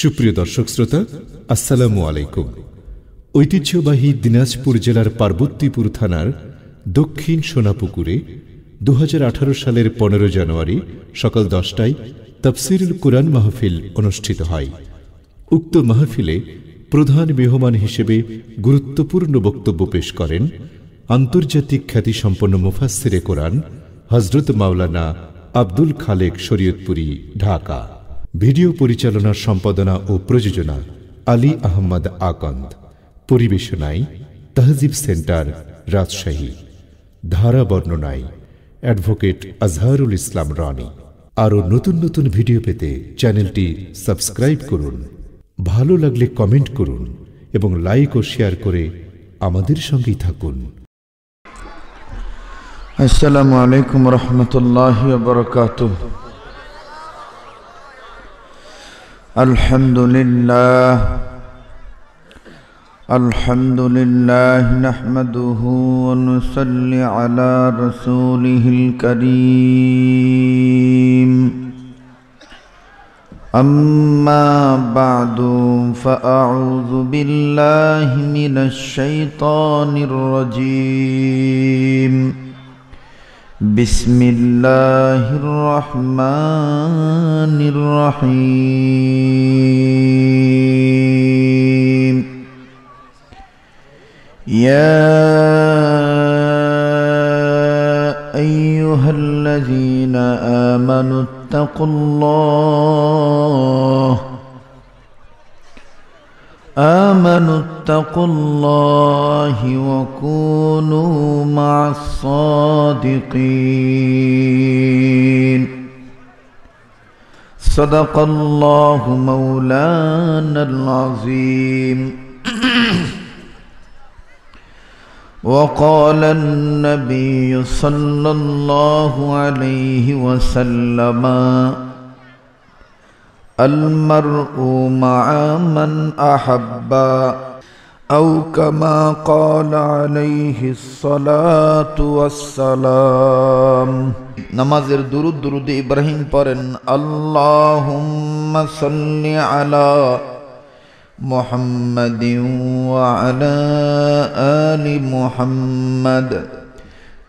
সুপ্রিয় দর্শক শ্রোতা আসসালামু আলাইকুম ঐতিহ্যবাহী দিনাজপুর জেলার পার্বতীপুর থানার দক্ষিণ সোনাপুকুরে দু সালের পনেরো জানুয়ারি সকাল দশটায় তফসিরুল কোরআন মাহফিল অনুষ্ঠিত হয় উক্ত মাহফিলে প্রধান মেহমান হিসেবে গুরুত্বপূর্ণ বক্তব্য পেশ করেন আন্তর্জাতিক খ্যাতিসম্পন্ন মুফাসিরে কোরআন হজরত মাওলানা আব্দুল খালেক শরীয়তপুরী ঢাকা ভিডিও পরিচালনার সম্পাদনা ও প্রযোজনা আলী আহমদ আকন্দ পরিবেশনায় তাহজিব সেন্টার রাজশাহী ধারা বর্ণনায় অ্যাডভোকেট আজহারুল ইসলাম রনি আরও নতুন নতুন ভিডিও পেতে চ্যানেলটি সাবস্ক্রাইব করুন ভালো লাগলে কমেন্ট করুন এবং লাইক ও শেয়ার করে আমাদের সঙ্গেই থাকুন আসসালামু আলাইকুম রহমতুল্লাহ الحمد لله الحمد لله نحمده ونصلي على رسوله الكريم أما بعد فأعوذ بالله من الشيطان الرجيم بسم الله الرحمن الرحيم يا ايها الذين امنوا اتقوا الله آمنوا اتقوا الله وكونوا مع الصادقين صدق الله مولانا العظيم وقال النبي صلى الله عليه وسلم المرء مع من احبا او كما قال عليه الصلاه والسلام নামাজের দুরুদ দুরুদ ইব্রাহিম পড়েন আল্লাহুম্মা সাল্লি আলা মুহাম্মাদিন ওয়া আলা আলি মুহাম্মাদ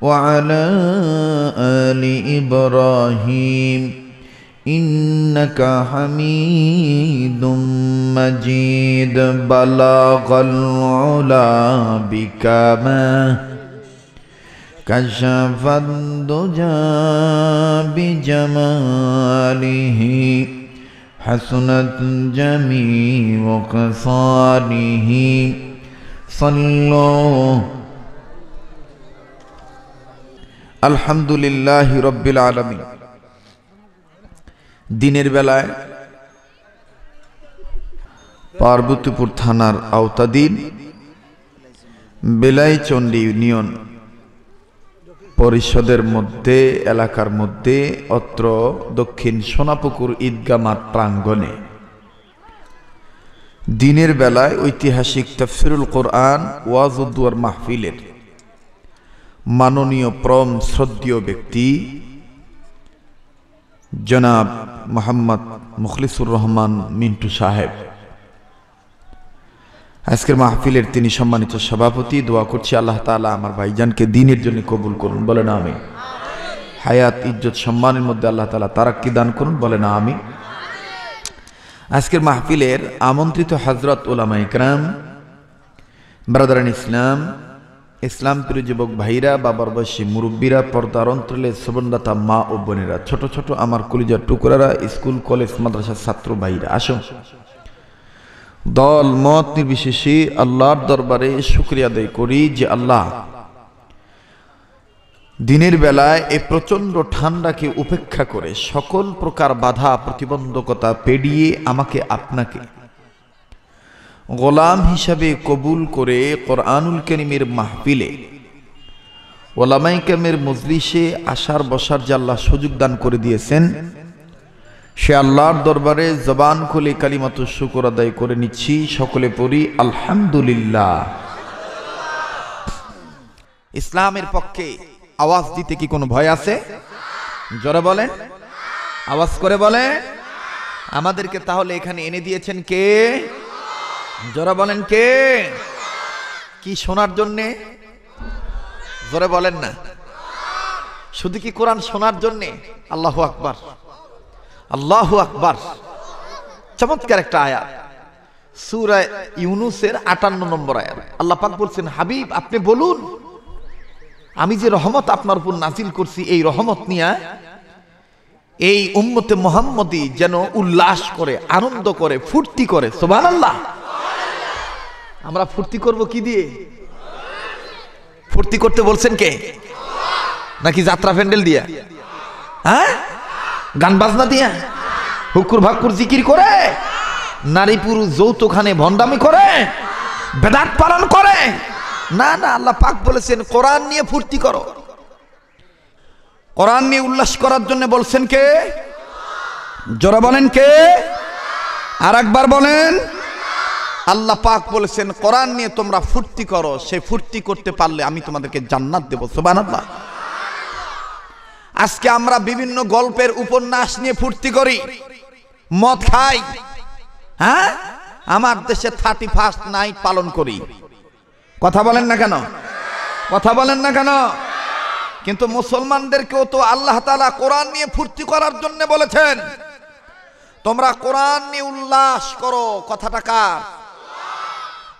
وعلى آل إبراهيم إنك حميد مجيد بلغ العلا بكما كشف الدجى بجماله حسنت جميع خصاله صلوا আলহামদুলিল্লাহ রব্বিল আলমী দিনের বেলায় পার্বতীপুর থানার আওতাধীন বেলাইচণ্ডী ইউনিয়ন পরিষদের মধ্যে এলাকার মধ্যে অত্র দক্ষিণ সোনাপুকুর ঈদগামার প্রাঙ্গণে দিনের বেলায় ঐতিহাসিক তফসিরুল কোরআন ওয়াজুদ্দুয়ার মাহফিলের মাননীয় প্রম শ্রদ্ধীয় ব্যক্তি জনাব মোহাম্মদ মুখলিসুর রহমান মিন্টু সাহেব আজকের মাহফিলের তিনি সম্মানিত সভাপতি দোয়া করছি আল্লাহ তালা আমার ভাইজানকে দিনের জন্য কবুল করুন বলে না আমি হায়াত ইজ্জত সম্মানের মধ্যে আল্লাহ তালা কি দান করুন বলে না আমি আজকের মাহফিলের আমন্ত্রিত হজরত ওলামা ইকরাম ব্রাদারান ইসলাম ইসলাম প্রিয় যুবক ভাইরা বাবার বয়সী মুরব্বীরা পর্দার অন্তরে শ্রবণদাতা মা ও বোনেরা ছোট ছোট আমার কলিজার টুকরারা স্কুল কলেজ মাদ্রাসার ছাত্র ভাইরা আসো দল মত নির্বিশেষে আল্লাহর দরবারে শুক্রিয়া আদায় করি যে আল্লাহ দিনের বেলায় এ প্রচণ্ড ঠান্ডাকে উপেক্ষা করে সকল প্রকার বাধা প্রতিবন্ধকতা পেরিয়ে আমাকে আপনাকে গোলাম হিসাবে কবুল করে কোরআনুল করিমের মাহফিলে ওলামাই কেমের মজলিসে আসার বসার যে আল্লাহ সুযোগ দান করে দিয়েছেন সে আল্লাহর দরবারে জবান খুলে কালিমাত শুকুর আদায় করে নিচ্ছি সকলে পড়ি আলহামদুলিল্লাহ ইসলামের পক্ষে আওয়াজ দিতে কি কোনো ভয় আছে জোরে বলেন আওয়াজ করে বলে আমাদেরকে তাহলে এখানে এনে দিয়েছেন কে জোরে বলেন কে কি শোনার জন্যে জোরে বলেন না শুধু কি কোরআন শোনার জন্যে আল্লাহ আকবার আল্লাহ আকবার চমৎকার একটা আয়াত সুরায় ইউনুসের আটান্ন নম্বর আয়াত আল্লাহ পাক বলছেন হাবিব আপনি বলুন আমি যে রহমত আপনার উপর নাজিল করছি এই রহমত নিয়ে এই উম্মতে মোহাম্মদী যেন উল্লাস করে আনন্দ করে ফুর্তি করে সোভান আল্লাহ আমরা ফুর্তি করব কি দিয়ে ফুর্তি করতে বলছেন কে নাকি যাত্রা ফ্যান্ডেল দিয়া হ্যাঁ গান বাজনা দিয়া হুকুর ভাক্কুর জিকির করে নারী পুরুষ যৌতখানে ভণ্ডামি করে বেদাত পালন করে না না আল্লাহ পাক বলেছেন কোরআন নিয়ে ফুর্তি করো কোরআন নিয়ে উল্লাস করার জন্য বলছেন কে জোরা বলেন কে আর একবার বলেন আল্লাহ পাক বলেছেন কোরআন নিয়ে তোমরা ফুর্তি করো সে ফুর্তি করতে পারলে আমি তোমাদেরকে জান্নাত দেবো সুবহানাল্লাহ আজকে আমরা বিভিন্ন গল্পের উপন্যাস নিয়ে ফুর্তি করি মদ খাই হ্যাঁ আমার দেশে থার্টি ফার্স্ট নাইট পালন করি কথা বলেন না কেন কথা বলেন না কেন কিন্তু মুসলমানদেরকেও তো আল্লাহ তালা কোরআন নিয়ে ফুর্তি করার জন্য বলেছেন তোমরা কোরআন নিয়ে উল্লাস করো কথাটা কার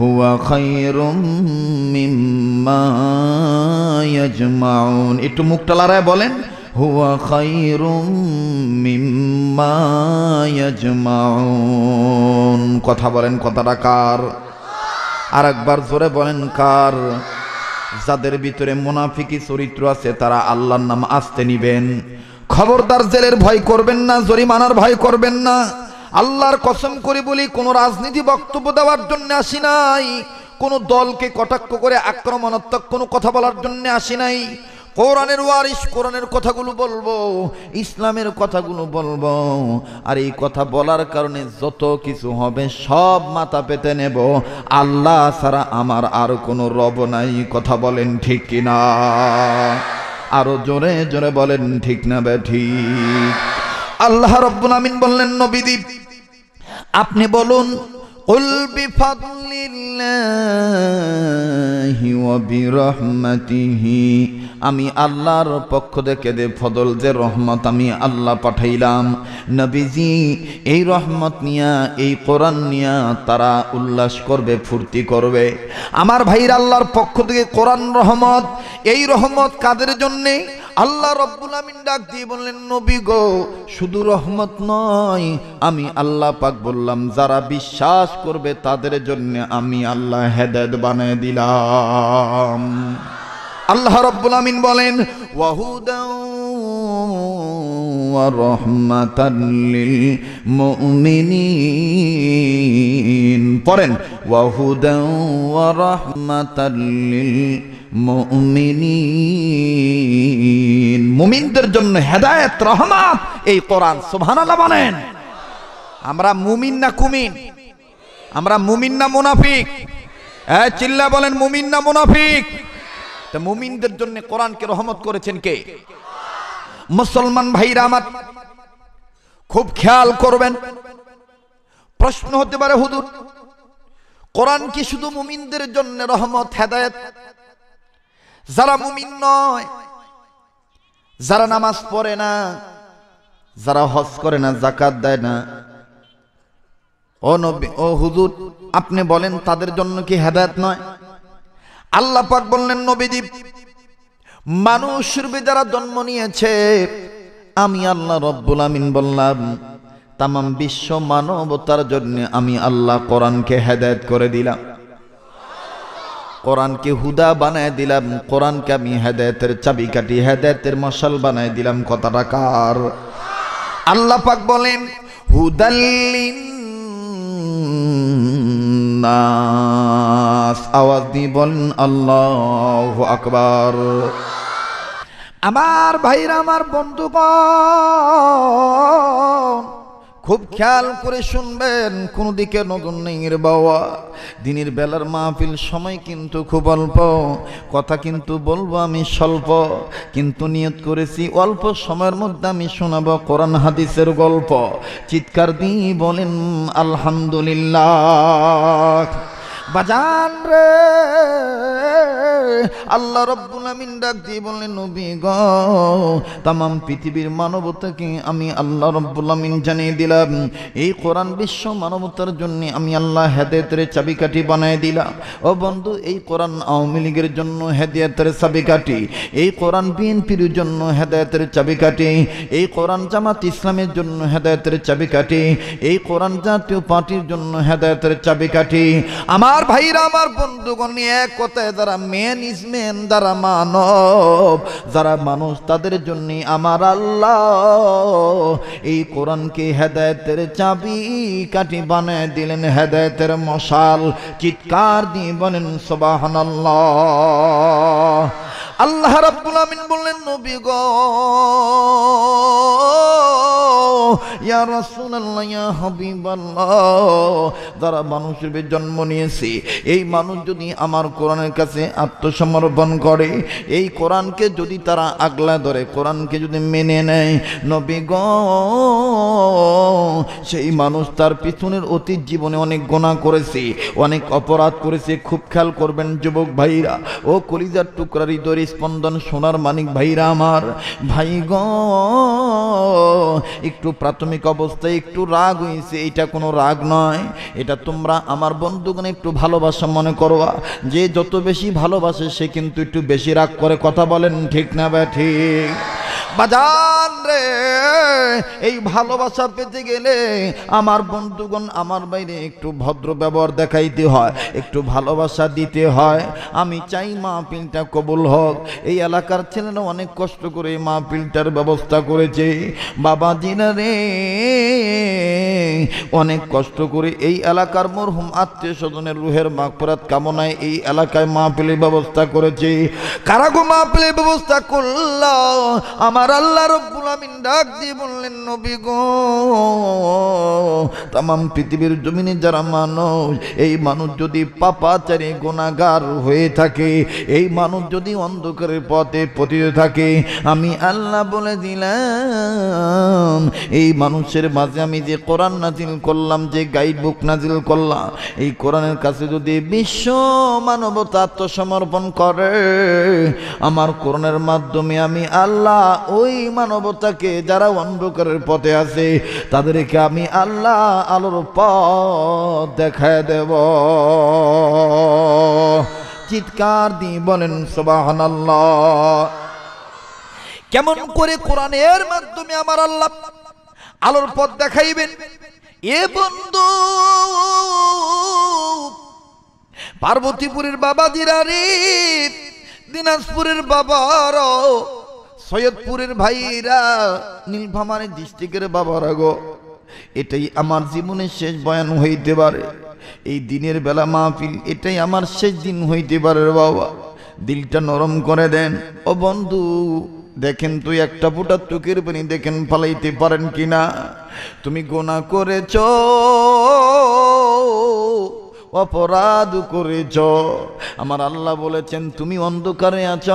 হুয়া খৈরুম মিম্মা ইয়াজমাউন একটু মুখটা লড়ায় বলেন হুয়া খৈরুম মিম্মা ইয়াজমাউন কথা বলেন কথাটা কার আর একবার জোরে বলেন কার যাদের ভিতরে মোনাফিকি চরিত্র আছে তারা আল্লাহর নাম আসতে নিবেন খবরদার জেলের ভয় করবেন না জরিমানার ভয় করবেন না আল্লাহর কসম করে বলি কোনো রাজনীতি বক্তব্য দেওয়ার জন্য আসি নাই কোনো দলকে কটাক্ষ করে আক্রমণাত্মক কোনো কথা বলার জন্য আসি নাই কোরআনের ওয়ারিস কোরআনের কথাগুলো বলবো ইসলামের কথাগুলো বলবো আর এই কথা বলার কারণে যত কিছু হবে সব মাথা পেতে নেব আল্লাহ ছাড়া আমার আর কোনো রব নাই কথা বলেন ঠিক কিনা আরো জোরে জোরে বলেন ঠিক না ব্যা ঠিক আল্লাহ রব্বুল আমিন বললেন নবীদ্বীপ আপনি বলুন আমি আল্লাহর পক্ষ থেকে দে ফদল যে রহমত আমি আল্লাহ পাঠাইলাম নবীজি এই রহমত নিয়া এই কোরআন নিয়া তারা উল্লাস করবে ফুর্তি করবে আমার ভাইর আল্লাহর পক্ষ থেকে কোরআন রহমত এই রহমত কাদের জন্যে আল্লাহ রব্বুল আমিন ডাক দিয়ে বললেন নবী গো শুধু রহমত নয় আমি আল্লাহ পাক বললাম যারা বিশ্বাস করবে তাদের জন্য আমি আল্লাহ হেদায়ত বানিয়ে দিলাম আল্লাহ রব্বুল আমিন বলেন ওয়াহুদাও ورحمة পড়েন وهدى ورحمة মুমিনদের জন্য হেদায়েত রহমত এই কোরআন সুবহানাল্লাহ বানেন আমরা মুমিন না কুমিন আমরা মুমিন না মুনাফিক হ্যাঁ চিল্লা বলেন মুমিন না মুনাফিক মুমিনদের জন্য কোরআনকে রহমত করেছেন কে মুসলমান ভাইরা আমার খুব খেয়াল করবেন প্রশ্ন হতে পারে হুদুর কোরআন কি শুধু মুমিনদের জন্য রহমত হেদায়েত যারা মুমিন নয় যারা নামাজ পড়ে না যারা হজ করে না জাকাত দেয় না ও নবী ও হুজুর আপনি বলেন তাদের জন্য কি হেদায়ত নয় আল্লাহ পাক বললেন নবীজি মানুষ রূপে যারা জন্ম নিয়েছে আমি আল্লাহ রব্বুল আমিন বললাম তাম বিশ্ব মানবতার জন্য আমি আল্লাহ কোরআনকে হেদায়ত করে দিলাম কোরআনকে হুদা বানায় দিলাম কোরআনকে আমি হেদায়তের চাবিকাঠি হেদায়তের মশাল বানায় দিলাম কথাটা কার আল্লাহ পাক বলেন হুদাল্লিন আওয়াজ দিয়ে বলেন আল্লাহ আকবার আমার ভাইরা আমার বন্ধুগণ খুব খেয়াল করে শুনবেন কোনো দিকে নজর নেই বাবা দিনের বেলার মাহফিল সময় কিন্তু খুব অল্প কথা কিন্তু বলবো আমি স্বল্প কিন্তু নিয়ত করেছি অল্প সময়ের মধ্যে আমি শোনাবো কোরআন হাদিসের গল্প চিৎকার দিয়ে বলেন আলহামদুলিল্লাহ বাজান রে আল্লাহ রব্বুল আমিন ডাক দিয়ে বললেন নবী গ তামাম পৃথিবীর মানবতাকে আমি আল্লাহ রব্বুল আমিন জানিয়ে দিলাম এই কোরআন বিশ্ব মানবতার জন্য আমি আল্লাহ হেদায়তের চাবিকাঠি বানিয়ে দিলাম ও বন্ধু এই কোরআন আওয়ামী লীগের জন্য হেদায়তের চাবিকাঠি এই কোরআন বিএনপির জন্য হেদায়তের চাবিকাঠি এই কোরআন জামাত ইসলামের জন্য হেদায়তের চাবিকাঠি এই কোরআন জাতীয় পার্টির জন্য হেদায়তের চাবিকাঠি আমার আমার ভাইরা আমার বন্ধুগণ এক কথায় যারা মেন ইসমেন যারা মানব যারা মানুষ তাদের জন্য আমার আল্লাহ এই কোরআনকে হেদায়তের চাবি কাটি বানায় দিলেন হেদায়তের মশাল চিৎকার দিয়ে বলেন সবাহান আল্লাহ রাব্বুল আমিন বললেন নবী গো ইয়া রাসূলুল্লাহ ইয়া হাবিবাল্লাহ যারা মানুষ হিসেবে জন্ম নিয়েছে এই মানুষ যদি আমার কোরআনের কাছে আত্মসমর্পণ করে এই কোরআনকে যদি তারা আগলা ধরে কোরআনকে যদি মেনে নেয় নবী গ সেই মানুষ তার পিছনের অতীত জীবনে অনেক গোনা করেছে অনেক অপরাধ করেছে খুব খেয়াল করবেন যুবক ভাইরা ও কলিজার টুকরার হৃদয়ের স্পন্দন সোনার মানিক ভাইরা আমার ভাই গ একটু প্রাথমিক অবস্থায় একটু রাগ হয়েছে এটা কোনো রাগ নয় এটা তোমরা আমার বন্ধুগণ একটু ভালোবাসা মনে করো যে যত বেশি ভালোবাসে সে কিন্তু একটু বেশি রাগ করে কথা বলেন ঠিক না ব্যা ঠিক বাজান রে এই ভালোবাসা পেতে গেলে আমার বন্ধুগণ আমার বাইরে একটু ভদ্র ব্যবহার দেখাইতে হয় একটু ভালোবাসা দিতে হয় আমি চাই মাহপিলটা কবুল হোক এই এলাকার ছেলেরা অনেক কষ্ট করে মাহপিলটার ব্যবস্থা করেছে বাবা দিন রে অনেক কষ্ট করে এই এলাকার মরহুম আত্মীয় স্বজনের রুহের মাগফরাত কামনায় এই এলাকায় মাহপিলের ব্যবস্থা করেছে কারাগো মাহপিলের ব্যবস্থা করল আমার আমার আল্লাহ রব্বুল আমিন ডাক দিয়ে বললেন নবী গো তাম পৃথিবীর জমিনে যারা মানুষ এই মানুষ যদি পাপাচারী গোনাগার হয়ে থাকে এই মানুষ যদি অন্ধকারের পথে পতিত থাকে আমি আল্লাহ বলে দিলাম এই মানুষের মাঝে আমি যে কোরআন নাজিল করলাম যে গাইড বুক নাজিল করলাম এই কোরআনের কাছে যদি বিশ্ব মানবতা আত্মসমর্পণ করে আমার কোরআনের মাধ্যমে আমি আল্লাহ ও ওই মানবতাকে যারা অন্ধকারের পথে আছে তাদেরকে আমি আল্লাহ আলোর পথ দেখায় দেব চিৎকার দি বলেন আল্লাহ কেমন করে কোরআনের মাধ্যমে আমার আল্লাহ আলোর পথ দেখাইবেন এ বন্ধু পার্বতীপুরের বাবা দিরারি দিনাজপুরের বাবার সৈয়দপুরের ভাইরা নীলফামারি ডিস্ট্রিক্টের বাবারা গো এটাই আমার জীবনের শেষ বয়ান হইতে পারে এই দিনের বেলা মাহফিল এটাই আমার শেষ দিন হইতে পারে বাবা দিলটা নরম করে দেন ও বন্ধু দেখেন তুই একটা ফুটার তুকের পানি দেখেন পালাইতে পারেন কিনা তুমি গোনা করেছ অপরাধ করেছ আমার আল্লাহ বলেছেন তুমি অন্ধকারে আছ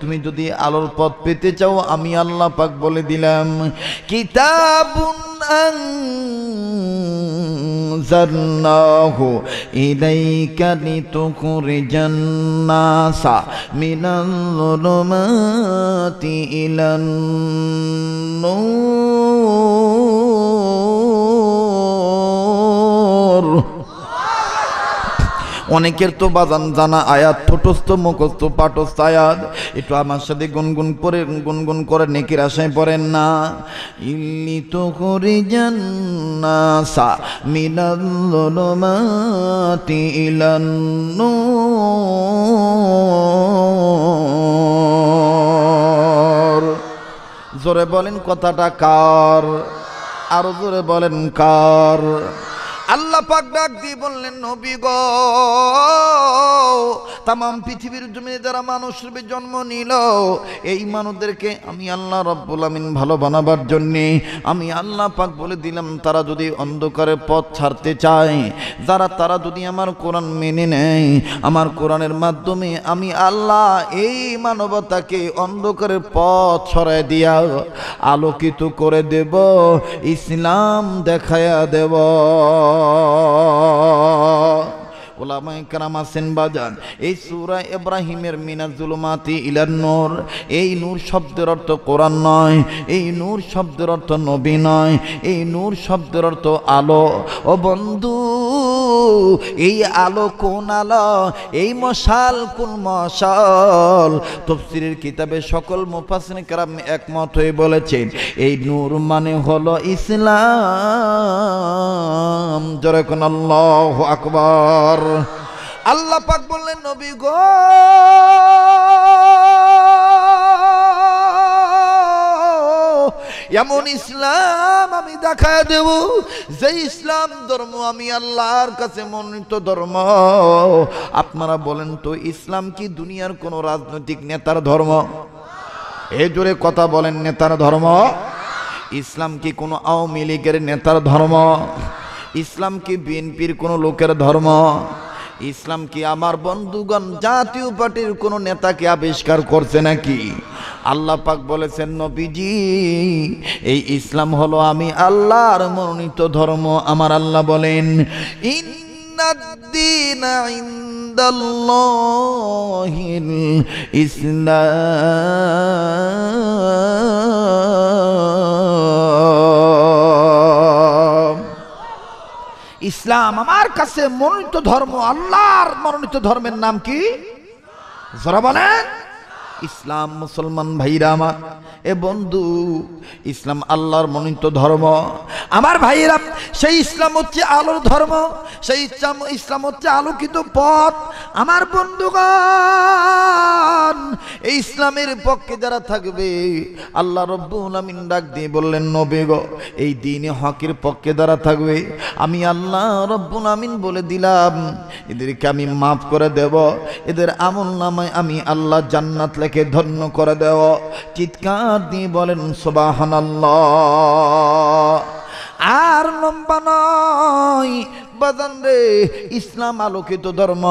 তুমি যদি আলোর পথ পেতে চাও আমি আল্লাহ পাক বলে দিলাম কিতাব أنزلناه অনেকের তো বাজান জানা আয়াত ঠোটস্থ মুখস্থ পাটস্থ আয়াত একটু আমার সাথে গুনগুন করে গুনগুন করে নেকির আশায় পড়েন না ইলি তো করি জান্নাসা মিনাল্লমাতি জোরে বলেন কথাটা কার আরো জোরে বলেন কার আল্লাহ পাক ডাক দিয়ে বললেন নবী গ তাম পৃথিবীর জমিনে যারা মানুষ রূপে জন্ম নিল এই মানুষদেরকে আমি আল্লাহ রব্বুল আমিন ভালো বানাবার জন্যে আমি আল্লাহ পাক বলে দিলাম তারা যদি অন্ধকারের পথ ছাড়তে চায় যারা তারা যদি আমার কোরআন মেনে নেয় আমার কোরআনের মাধ্যমে আমি আল্লাহ এই মানবতাকে অন্ধকারের পথ ছড়াই দিয়া আলোকিত করে দেব ইসলাম দেখায়া দেব ওলামাই কারাম আছেন বাজান এই সুরা ইব্রাহিমের মিনাজুলমাতি ইলার নূর এই নূর শব্দের অর্থ কোরআন নয় এই নূর শব্দের অর্থ নবী এই নূর শব্দের অর্থ আলো ও বন্ধু এই আলো কোন আলো এই মশাল কোন মশাল তফসিরের কিতাবে সকল মুফাসিন কারাম একমত হয়ে বলেছেন এই নূর মানে হলো ইসলাম যখন আল্লাহ আকবর আল্লাহ পাক বললেন নবী গো এমন ইসলাম আমি দেখা দেব যে ইসলাম ধর্ম আমি আল্লাহর কাছে মনোনীত ধর্ম আপনারা বলেন তো ইসলাম কি দুনিয়ার কোনো রাজনৈতিক নেতার ধর্ম এ জোরে কথা বলেন নেতার ধর্ম ইসলাম কি কোনো আওয়ামী লীগের নেতার ধর্ম ইসলাম কি বিএনপির কোনো লোকের ধর্ম ইসলাম কি আমার বন্ধুগণ জাতীয় পার্টির কোনো নেতাকে আবিষ্কার করছে নাকি আল্লাহ পাক বলেছেন নবীজি এই ইসলাম হলো আমি আল্লাহর মনোনীত ধর্ম আমার আল্লাহ বলেন ইসলাম ইসলাম আমার কাছে মনোনীত ধর্ম আল্লাহর মনোনীত ধর্মের নাম কি যারা বলেন ইসলাম মুসলমান ভাইরা আমার এ বন্ধু ইসলাম আল্লাহর মনোনীত ধর্ম আমার ভাইরা সেই ইসলাম হচ্ছে আলোর ধর্ম সেই ইসলাম ইসলাম হচ্ছে আলোকিত পথ আমার বন্ধুগণ এই ইসলামের পক্ষে যারা থাকবে আল্লাহ রব্বুল আমিন ডাক দিয়ে বললেন নবে গো এই দিনে হকের পক্ষে যারা থাকবে আমি আল্লাহ রব্বুল আমিন বলে দিলাম এদেরকে আমি মাফ করে দেব এদের আমল নামায় আমি আল্লাহ জান্নাত লেখা তাকে ধন্য করে দেও চিৎকার দিয়ে বলেন সোবাহান আর লম্বা নয় বাজান রে ইসলাম আলোকিত ধর্ম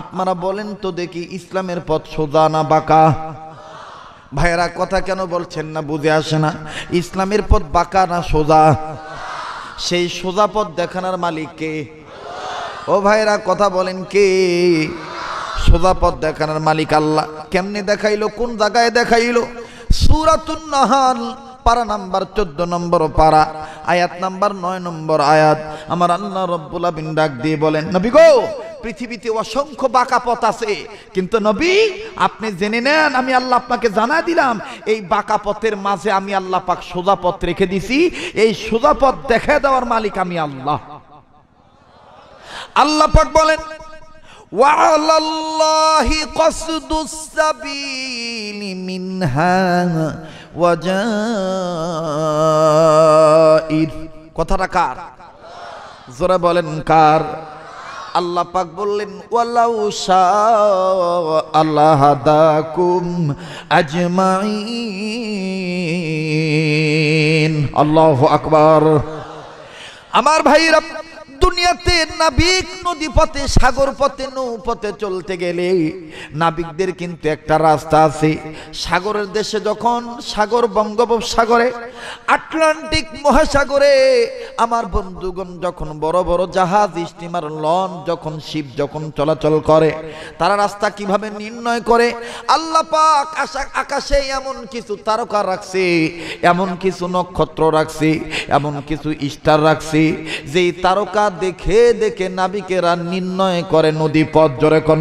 আপনারা বলেন তো দেখি ইসলামের পথ সোজা না বাঁকা ভাইয়েরা কথা কেন বলছেন না বুঝে আসে না ইসলামের পথ বাঁকা না সোজা সেই সোজা পথ দেখানোর মালিককে ও ভাইরা কথা বলেন কে সোজা পথ দেখানোর মালিক আল্লাহ কেমনে দেখাইলো কোন জায়গায় দেখাইলো সুরাতুন নাহাল পারা নাম্বার চোদ্দ নম্বর পারা আয়াত নাম্বার নয় নম্বর আয়াত আমার আল্লাহ রব্বুল বিন ডাক দিয়ে বলেন নবী গো পৃথিবীতে অসংখ্য বাঁকা পথ আছে কিন্তু নবী আপনি জেনে নেন আমি আল্লাহ আপনাকে জানা দিলাম এই বাঁকা পথের মাঝে আমি আল্লাহ পাক সোজা পথ রেখে দিছি এই সোজা পথ দেখা দেওয়ার মালিক আমি আল্লাহ আল্লাহ পাক বলেন وعلى الله قصد السبيل منها وجائر কথাটা কার জোরে বলেন কার আল্লাহ পাক বললেন ওয়ালাউ আল্লাহ দাকুম আজমাইন আল্লাহু আকবার আমার ভাইরা দুনিয়াতে নাবিক নদী পথে সাগর পথে নৌপথে চলতে গেলে নাবিকদের কিন্তু একটা রাস্তা আছে সাগরের দেশে যখন সাগর বঙ্গোপসাগরে আটলান্টিক মহাসাগরে আমার বন্ধুগণ যখন বড় বড় জাহাজ স্টিমার লন যখন শিব যখন চলাচল করে তারা রাস্তা কিভাবে নির্ণয় করে আল্লাহ পাক আকাশে এমন কিছু তারকা রাখছে এমন কিছু নক্ষত্র রাখছে এমন কিছু স্টার রাখছে যেই তারকা দেখে দেখে নাবিকেরা নির্ণয় করে নদী পথ জোরে কন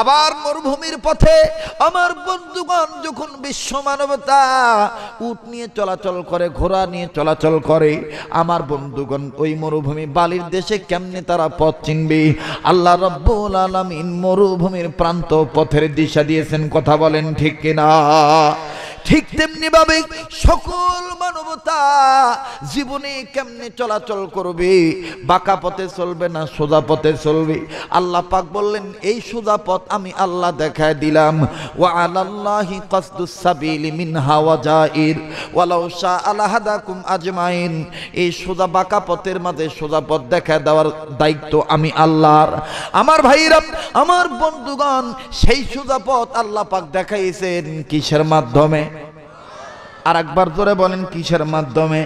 আবার মরুভূমির পথে আমার বন্ধুগণ যখন বিশ্ব মানবতা উট নিয়ে চলাচল করে ঘোড়া নিয়ে চলাচল করে আমার বন্ধুগণ ওই মরুভূমি বালির দেশে কেমনে তারা পথ চিনবে আল্লাহ রব্বুল আলমিন মরুভূমির প্রান্ত পথের দিশা দিয়েছেন কথা বলেন ঠিক কিনা ঠিক তেমনিভাবে সকল মানবতা জীবনে কেমনে চলাচল করবে বাঁকা পথে চলবে না সোজা পথে চলবে আল্লাহ পাক বললেন এই সোজা পথ আমি আল্লাহ দেখায় দিলাম ও আল্লাহি কসদুস মিন হাওয়া জাইর ওয়ালাউ শা আলাহাদাকুম আজমাইন এই সোজা বাঁকা পথের মাঝে সোজা পথ দেখায় দেওয়ার দায়িত্ব আমি আল্লাহর আমার ভাইরা আমার বন্ধুগণ সেই সোজা পথ আল্লাহ পাক দেখাইছেন কিসের মাধ্যমে আর একবার ধরে বলেন কিসের মাধ্যমে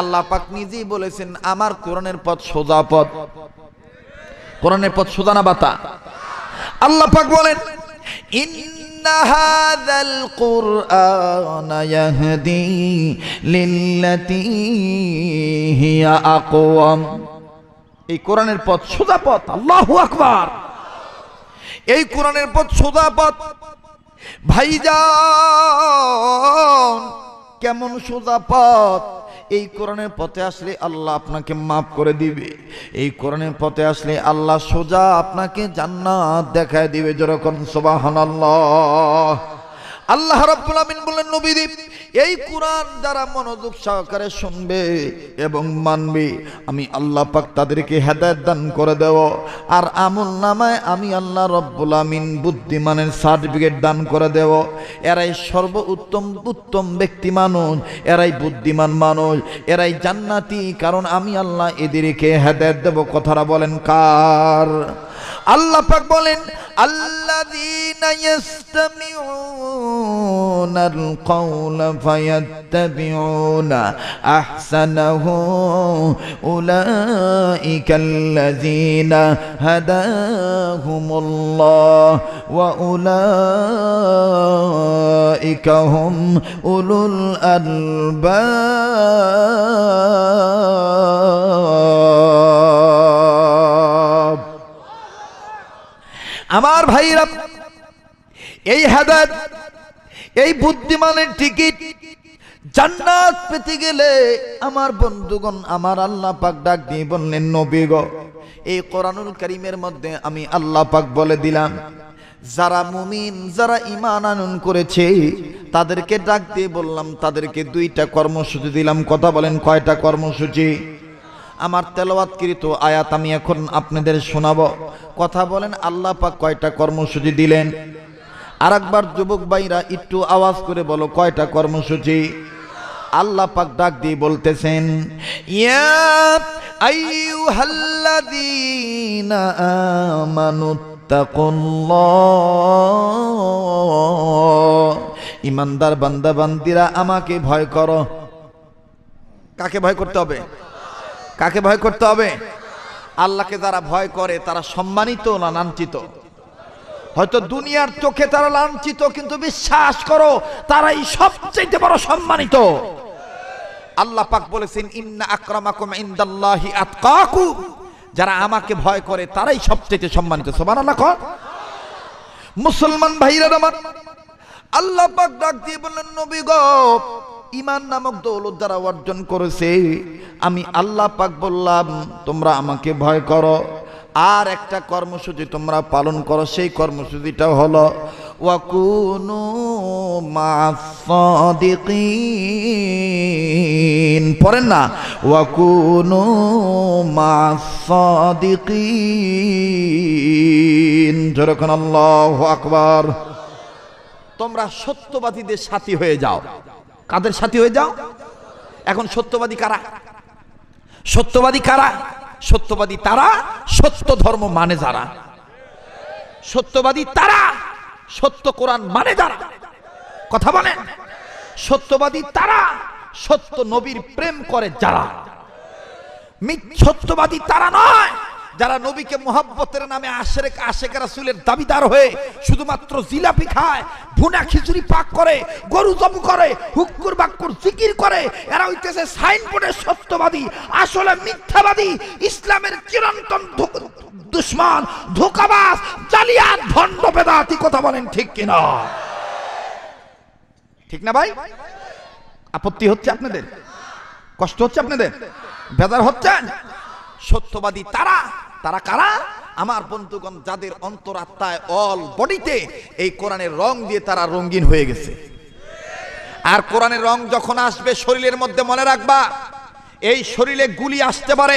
আল্লাহ পাক নিজেই বলেছেন আমার কোরআনের পথ সোজা পথ কোরআনের পথ সোজা না বাতা আল্লাহ পাক বলেন এই কোরআনের পথ সোজা পথ আল্লাহু আকবার এই কোরআনের পথ সোজা পথ ভাইজান কেমন সোজা পথ এই কোরআনের পথে আসলে আল্লাহ আপনাকে মাফ করে দিবে এই কোরআনের পথে আসলে আল্লাহ সোজা আপনাকে জান্নাত দেখায় দিবে যেরকম সোবাহ আল্লাহ আল্লাহ রাব্বুল আমিন বলেন নবীদীপ এই কোরআন যারা মনোযোগ সহকারে শুনবে এবং মানবে আমি আল্লাহ পাক তাদেরকে হেদায়ত দান করে দেব আর আমল নামায় আমি আল্লাহ রব্বুল আমিন বুদ্ধিমানের সার্টিফিকেট দান করে দেব এরাই সর্ব উত্তম উত্তম ব্যক্তি মানুষ এরাই বুদ্ধিমান মানুষ এরাই জান্নাতি কারণ আমি আল্লাহ এদেরকে হেদায়ত দেব কথাটা বলেন কার আল্লাহ পাক বলেন আল্লাযীনা ইযাসতামিউনা فيتبعون أحسنه أولئك الذين هداهم الله وأولئك هم أولو الألباب আমার ভাইরা هدد হাদাত এই বুদ্ধিমানের টিকিট জান্নাত পেতে গেলে আমার বন্ধুগণ আমার আল্লাহ পাক ডাক দিয়ে বললেন নবী গো এই কোরআনুল করিমের মধ্যে আমি আল্লাহ পাক বলে দিলাম যারা মুমিন যারা ইমান আনন করেছে তাদেরকে ডাক দিয়ে বললাম তাদেরকে দুইটা কর্মসূচি দিলাম কথা বলেন কয়টা কর্মসূচি আমার তেলাওয়াতকৃত আয়াত আমি এখন আপনাদের শোনাব কথা বলেন আল্লাহ পাক কয়টা কর্মসূচি দিলেন আর একবার যুবক ভাইরা একটু আওয়াজ করে বলো কয়টা কর্মসূচি আল্লাহ পাক ডাক দিয়ে বলতেছেন ইয়া ইমানদার বান্দা বান্দিরা আমাকে ভয় করো কাকে ভয় করতে হবে কাকে ভয় করতে হবে আল্লাহকে যারা ভয় করে তারা সম্মানিত না নাঞ্চিত হয়তো দুনিয়ার চোখে তারা লাঞ্ছিত কিন্তু বিশ্বাস করো তারাই সবচেয়ে বড় সম্মানিত আল্লাহ পাক বলেছেন ইন্না আকরামাকুম ইনদাল্লাহি আতকাকুম যারা আমাকে ভয় করে তারাই সবচেয়ে সম্মানিত সুবহানাল্লাহ কর মুসলমান ভাইরা আমার আল্লাহ পাক ডাক দিয়ে বললেন নবী গো ইমান নামক দৌলত যারা অর্জন করেছে আমি আল্লাহ পাক বললাম তোমরা আমাকে ভয় করো আর একটা কর্মসূচি তোমরা পালন করো সেই কর্মসূচিটা হলো ওয়াকুনু না ওয়াকুনু মাসদিকিন আকবার তোমরা সত্যবাদীদের সাথী হয়ে যাও কাদের সাথী হয়ে যাও এখন সত্যবাদী কারা সত্যবাদী কারা সত্যবাদী তারা সত্য ধর্ম মানে যারা সত্যবাদী তারা সত্য কোরআন মানে যারা কথা বলেন সত্যবাদী তারা সত্য নবীর প্রেম করে যারা সত্যবাদী তারা নয় যারা নবীকে মোহাব্বতের নামে আশেরেক আশেক রাসুলের দাবিদার হয়ে শুধুমাত্র জিলাপি খায় ভুনা খিচুড়ি পাক করে গরু জবু করে হুকুর বাক্কুর জিকির করে এরা হইতেছে সাইনবোর্ডের সত্যবাদী আসলে মিথ্যাবাদী ইসলামের চিরন্তন দুশ্মন ধোকাবাস জালিয়ান ভণ্ড বেদাতি কথা বলেন ঠিক কিনা ঠিক না ভাই আপত্তি হচ্ছে আপনাদের কষ্ট হচ্ছে আপনাদের বেদার হচ্ছেন সত্যবাদী তারা তারা কারা আমার বন্ধুগণ যাদের অন্তরাত্মায় অল বডিতে এই কোরআনের রং দিয়ে তারা রঙিন হয়ে গেছে আর কোরআনের রং যখন আসবে শরীরের মধ্যে মনে রাখবা এই শরীরে গুলি আসতে পারে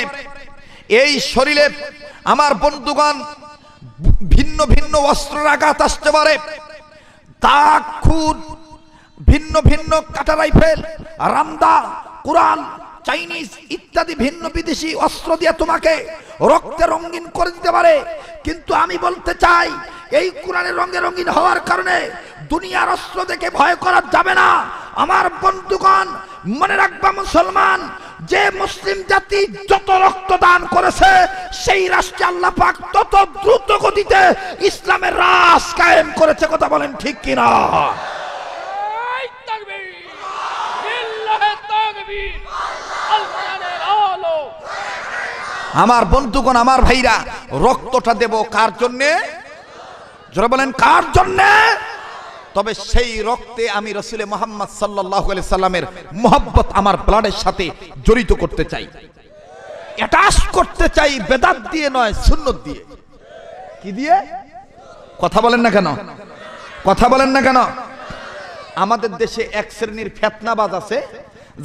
এই শরীরে আমার বন্ধুগণ ভিন্ন ভিন্ন অস্ত্রের আঘাত আসতে পারে দাগ খুন ভিন্ন ভিন্ন কাটা রাইফেল রামদা কোরআন চাইনিজ ইত্যাদি ভিন্ন বিদেশি অস্ত্র দিয়ে তোমাকে রক্তে রঙিন করে দিতে পারে কিন্তু আমি বলতে চাই এই কোরআনের রঙে রঙিন হওয়ার কারণে দুনিয়ার অস্ত্র দেখে ভয় করা যাবে না আমার বন্ধুগণ মনে রাখবা মুসলমান যে মুসলিম জাতি যত রক্ত দান করেছে সেই রাষ্ট্রে আল্লাহ পাক তত দ্রুত গতিতে ইসলামের রাস কায়েম করেছে কথা বলেন ঠিক কিনা তাকবীর আমার বন্ধুগণ আমার ভাইরা রক্তটা দেব কার জন্যে জোরে বলেন কার জন্যে তবে সেই রক্তে আমি রসুলে মোহাম্মদ সাল্লাহ সাল্লামের মোহাব্বত আমার ব্লাডের সাথে জড়িত করতে চাই অ্যাটাচ করতে চাই বেদাত দিয়ে নয় শূন্য দিয়ে কি দিয়ে কথা বলেন না কেন কথা বলেন না কেন আমাদের দেশে এক শ্রেণীর ফেতনাবাজ আছে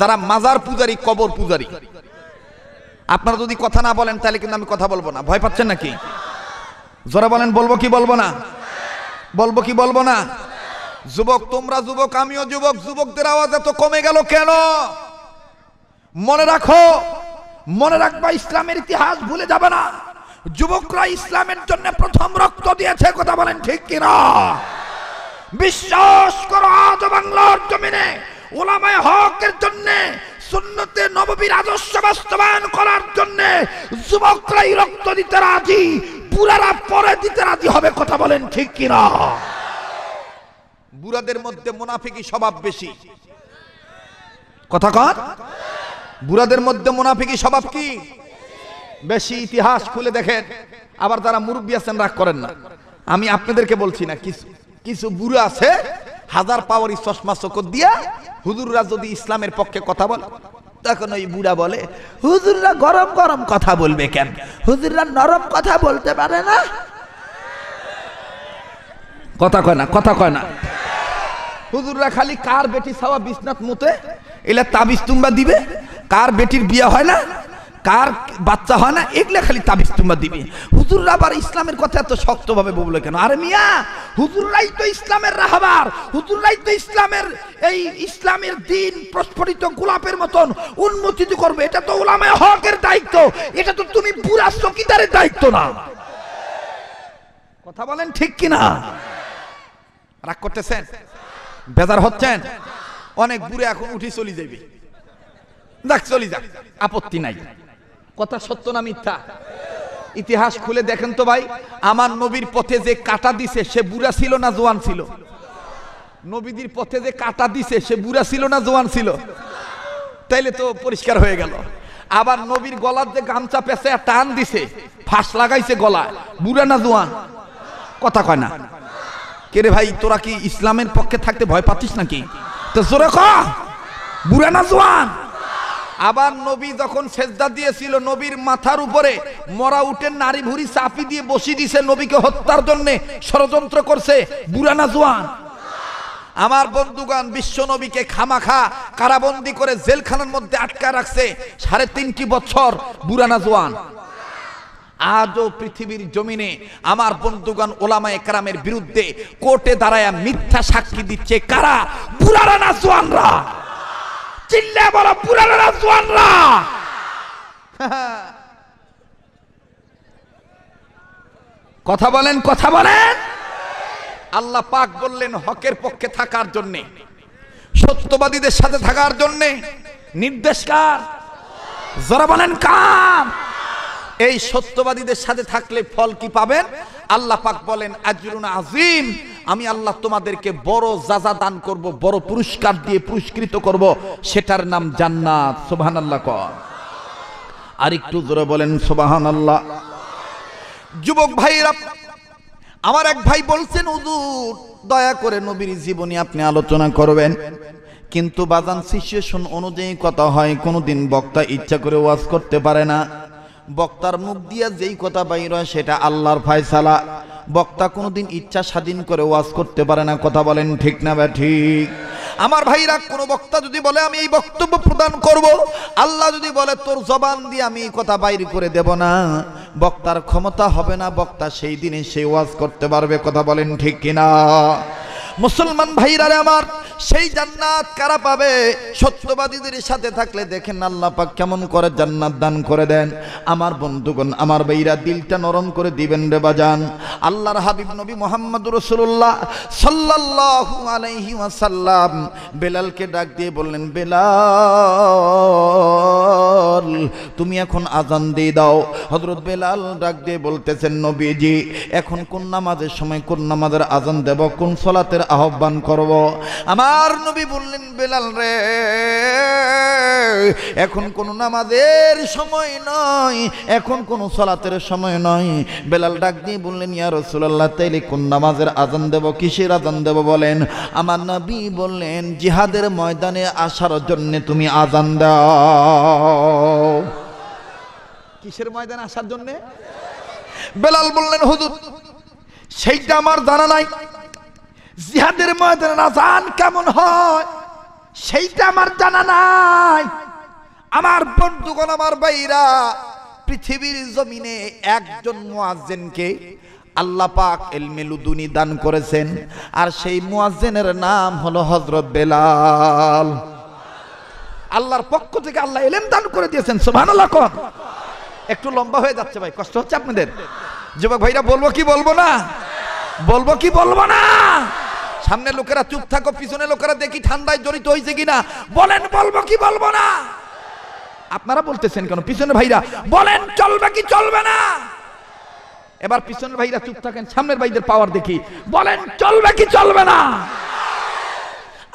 যারা মাজার পূজারি কবর পূজারি আপনারা যদি কথা না বলেন তাহলে কিন্তু আমি কথা বলবো না ভয় পাচ্ছেন নাকি জোরে বলেন বলবো কি বলবো না বলবো কি বলবো না যুবক তোমরা যুবক আমিও যুবক যুবকদের আওয়াজ এত কমে গেল কেন মনে রাখো মনে রাখবা ইসলামের ইতিহাস ভুলে যাবে না যুবকরা ইসলামের জন্য প্রথম রক্ত দিয়েছে কথা বলেন ঠিক কিনা বিশ্বাস করো আজ বাংলার জমিনে ওলামায় হকের জন্যে সুন্নতে নববীর আদর্শ বাস্তবায়ন করার জন্য যুবকরাই রক্ত দিতে রাজি বুড়ারা পরে দিতে রাজি হবে কথা বলেন ঠিক কিনা বুড়াদের মধ্যে মুনাফিকি স্বভাব বেশি কথা কর বুড়াদের মধ্যে মুনাফিকি স্বভাব কি বেশি ইতিহাস খুলে দেখেন আবার তারা মুরব্বী আছেন রাগ করেন না আমি আপনাদেরকে বলছি না কিছু কিছু বুড়া আছে হাজার পাওয়ারি চশমা চোখ দিয়া হুজুররা যদি ইসলামের পক্ষে কথা বলে তখন ওই বুড়া বলে হুজুররা গরম গরম কথা বলবে কেন হুজুররা নরম কথা বলতে পারে না কথা কয় না কথা কয় না হুজুররা খালি কার বেটি সাওয়া বিশ্বনাথ মুতে এলা তাবিজ তুম্বা দিবে কার বেটির বিয়ে হয় না কার বাচ্চা হয় না এগুলো খালি তাবিজ তোমরা দিবে হুজুররা আবার ইসলামের কথা এত শক্তভাবে বললো কেন আরে মিয়া হুজুররাই তো ইসলামের রাহাবার হুজুররাই তো ইসলামের এই ইসলামের দিন প্রস্ফুটিত গোলাপের মতন উন্মোচিত করবে এটা তো ওলামায় হকের দায়িত্ব এটা তো তুমি পুরা চকিদারের দায়িত্ব না কথা বলেন ঠিক কিনা রাগ করতেছেন বেজার হচ্ছেন অনেক দূরে এখন উঠি চলি যাবে দেখ চলি যাক আপত্তি নাই কথা সত্য না মিথ্যা ইতিহাস খুলে দেখেন তো ভাই আমার নবীর পথে যে কাটা দিছে সে বুড়া ছিল না জোয়ান ছিল নবীদের পথে যে কাটা দিছে সে বুড়া ছিল না জোয়ান ছিল তাইলে তো পরিষ্কার হয়ে গেল আবার নবীর গলার যে গামছা পেঁচে টান দিছে ফাঁস লাগাইছে গলা বুড়া না জোয়ান কথা কয় না কেরে ভাই তোরা কি ইসলামের পক্ষে থাকতে ভয় পাচ্ছিস নাকি তো জোরে ক বুড়া না জোয়ান আবার নবী যখন সেজদা দিয়েছিল নবীর মাথার উপরে মরা উঠে নারী ভুরি চাপি দিয়ে বসি দিছে নবীকে হত্যার জন্য ষড়যন্ত্র করছে বুড়ানা জোয়ান আমার বন্ধুগণ বিশ্ব নবীকে খামাখা কারাবন্দি করে জেলখানার মধ্যে আটকা রাখছে সাড়ে তিনটি বছর বুড়ানা জোয়ান আজও পৃথিবীর জমিনে আমার বন্ধুগণ ওলামা একরামের বিরুদ্ধে কোর্টে দাঁড়ায় মিথ্যা সাক্ষী দিচ্ছে কারা বুড়ানা জোয়ানরা বলো পুরানোরা জোয়ানরা কথা বলেন কথা বলেন আল্লাহ পাক বললেন হকের পক্ষে থাকার জন্যে সত্যবাদীদের সাথে থাকার জন্যে নির্দেশ কার যারা বলেন কার এই সত্যবাদীদের সাথে থাকলে ফল কি পাবেন আল্লাহ পাক বলেন আজরুন আজিম আমি আল্লাহ তোমাদেরকে বড় যাজা দান করব বড় পুরস্কার দিয়ে পুরস্কৃত করব সেটার নাম জান্নাত সুবহানাল্লাহ কর আর একটু জোরে বলেন সুবহানাল্লাহ যুবক ভাইরা আমার এক ভাই বলছেন হুজুর দয়া করে নবীর জীবনী আপনি আলোচনা করবেন কিন্তু বাজান সিচুয়েশন অনুযায়ী কথা হয় কোনোদিন বক্তা ইচ্ছা করে ওয়াজ করতে পারে না বক্তার মুখ দিয়া যেই কথা বাইর হয় সেটা আল্লাহর ফায়সালা বক্তা কোনোদিন ইচ্ছা স্বাধীন করে ওয়াজ করতে পারে না কথা বলেন ঠিক না বা ঠিক আমার ভাইরা কোনো বক্তা যদি বলে আমি এই বক্তব্য প্রদান করব আল্লাহ যদি বলে তোর জবান দিয়ে আমি এই কথা বাইর করে দেব না বক্তার ক্ষমতা হবে না বক্তা সেই দিনে সে ওয়াজ করতে পারবে কথা বলেন ঠিক কিনা মুসলমান ভাইরারে আমার সেই জান্নাত কারা পাবে সত্যবাদীদের সাথে থাকলে দেখেন আল্লাহ পাক কেমন করে জান্নাত দান করে দেন আমার বন্ধুগণ আমার ভাইরা দিলটা নরম করে দিবেন রে বাজান আল্লাহর হাবিব নবী মোহাম্মদ রসুল্লাহ সাল্লাহু আলাইহি ওয়াসাল্লাম বেলালকে ডাক দিয়ে বললেন বেলাল তুমি এখন আজান দিয়ে দাও হজরত বেলাল ডাক দিয়ে বলতেছেন নবীজি এখন কোন নামাজের সময় কোন নামাজের আজান দেব কোন সলাতের আহ্বান করব আমার নবী বললেন বেলাল রে এখন কোনো নামাজের সময় নয় এখন কোনো সলাতের সময় নয় বেলাল ডাক দিয়ে বললেন ইয়া রসুল্লাহ তাইলে কোন নামাজের আজান দেব কিসের আজান দেব বলেন আমার নবী বললেন জিহাদের ময়দানে আসার জন্যে তুমি আজান দাও কিসের ময়দানে আসার জন্যে বেলাল বললেন হুজুর সেইটা আমার জানা নাই জিহাদের ময়দানে আজান কেমন হয় সেইটা আমার জানা নাই আমার বন্ধুগণ আমার ভাইরা পৃথিবীর জমিনে একজন মুয়াজ্জিনকে আল্লাহ পাক এলমে লুদুনি দান করেছেন আর সেই মুয়াজ্জেনের নাম হলো হজরত বেলাল আল্লাহর পক্ষ থেকে আল্লাহ এলেম দান করে দিয়েছেন সুবহানাল্লাহ কোন একটু লম্বা হয়ে যাচ্ছে ভাই কষ্ট হচ্ছে আপনাদের যুবক ভাইরা বলবো কি বলবো না বলবো কি বলবো না সামনে লোকেরা চুপ থাকো পিছনে লোকেরা দেখি ঠান্ডায় জড়িত হয়েছে কিনা বলেন বলবো কি বলবো না আপনারা বলতেছেন কেন পিছনে ভাইরা বলেন চলবে কি চলবে না এবার পিছনের ভাইরা চুপ থাকেন সামনের ভাইদের পাওয়ার দেখি বলেন চলবে কি চলবে না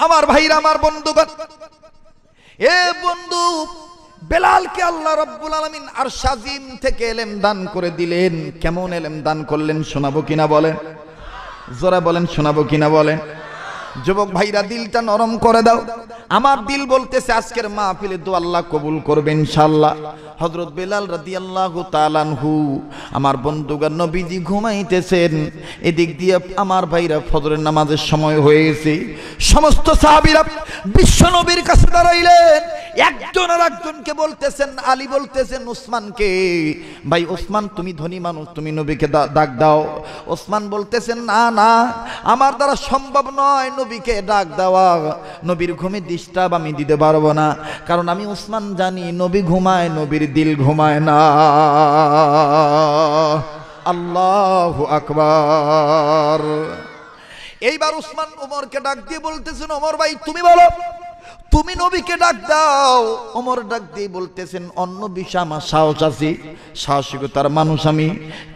আমার ভাইরা আমার বন্ধু এ বন্ধু বেলালকে আল্লাহ রব্বুল আলমিন আর সাজিম থেকে এলেম দান করে দিলেন কেমন এলেম দান করলেন শোনাবো কিনা বলেন জোরা বলেন শোনাবো কিনা বলেন যুবক ভাইরা দিলটা নরম করে দাও আমার দিল বলতেছে আজকের মাহফিলে দু আল্লাহ কবুল করবে ইনশাল্লাহ হজরত বেলাল রাদি আল্লাহ তালানহু আমার বন্ধুগার নবীজি ঘুমাইতেছেন এদিক দিয়ে আমার ভাইরা ফজরের নামাজের সময় হয়েছে সমস্ত সাহাবিরা বিশ্ব নবীর কাছে দাঁড়াইলেন একজন আর একজনকে বলতেছেন আলী বলতেছেন ওসমানকে ভাই ওসমান তুমি ধনী মানুষ তুমি নবীকে ডাক দাও ওসমান বলতেছেন না না আমার দ্বারা সম্ভব নয় নবীকে ডাক দেওয়া নবীর ঘুমে ডিস্টার্ব আমি দিতে পারবো না কারণ আমি উসমান জানি নবী ঘুমায় নবীর দিল ঘুমায় না আল্লাহ আকবার এইবার উসমান উমরকে ডাক দিয়ে বলতেছেন অমর ভাই তুমি বলো তুমি নবীকে ডাক দাও অমর ডাক দিয়ে বলতেছেন অন্য বিষয় আমার সাহস আছে সাহসিকতার মানুষ আমি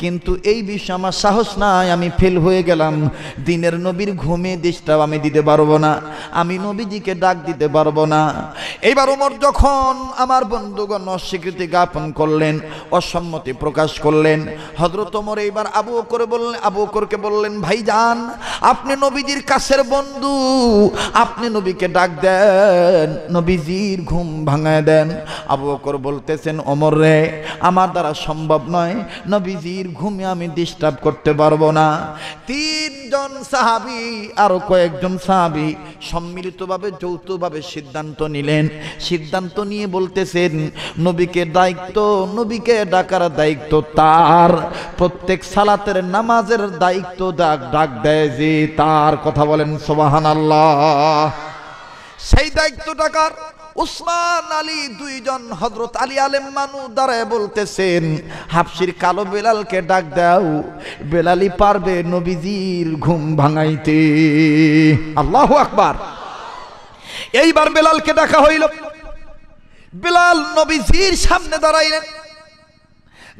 কিন্তু এই বিষয় আমার সাহস নাই আমি ফেল হয়ে গেলাম দিনের নবীর ঘুমে দেশটাও আমি দিতে পারবো না আমি নবীজিকে ডাক দিতে পারবো না এইবার ওমর যখন আমার বন্ধুগণ অস্বীকৃতি জ্ঞাপন করলেন অসম্মতি প্রকাশ করলেন হজরত ওমর এইবার আবু করে বললেন আবু করকে বললেন ভাই যান আপনি নবীজির কাছের বন্ধু আপনি নবীকে ডাক দেন দেন নবীজির ঘুম ভাঙায় দেন আবু বকর বলতেছেন অমর রে আমার দ্বারা সম্ভব নয় নবীজির ঘুমে আমি ডিস্টার্ব করতে পারবো না তিনজন সাহাবি আরও কয়েকজন সাহাবি সম্মিলিতভাবে যৌথভাবে সিদ্ধান্ত নিলেন সিদ্ধান্ত নিয়ে বলতেছেন নবীকে দায়িত্ব নবীকে ডাকার দায়িত্ব তার প্রত্যেক সালাতের নামাজের দায়িত্ব ডাক ডাক দেয় যে তার কথা বলেন সোবাহান আল্লাহ সেই দায়িত্ব টাকার উসমান আলী দুইজন হজরত আলী আলেম মানু দাঁড়ায় বলতেছেন হাফসির কালো বেলালকে ডাক দাও বেলালি পারবে নবীজির ঘুম ভাঙাইতে আল্লাহ আকবার এইবার বেলালকে ডাকা হইল বেলাল নবীজির সামনে দাঁড়াইলেন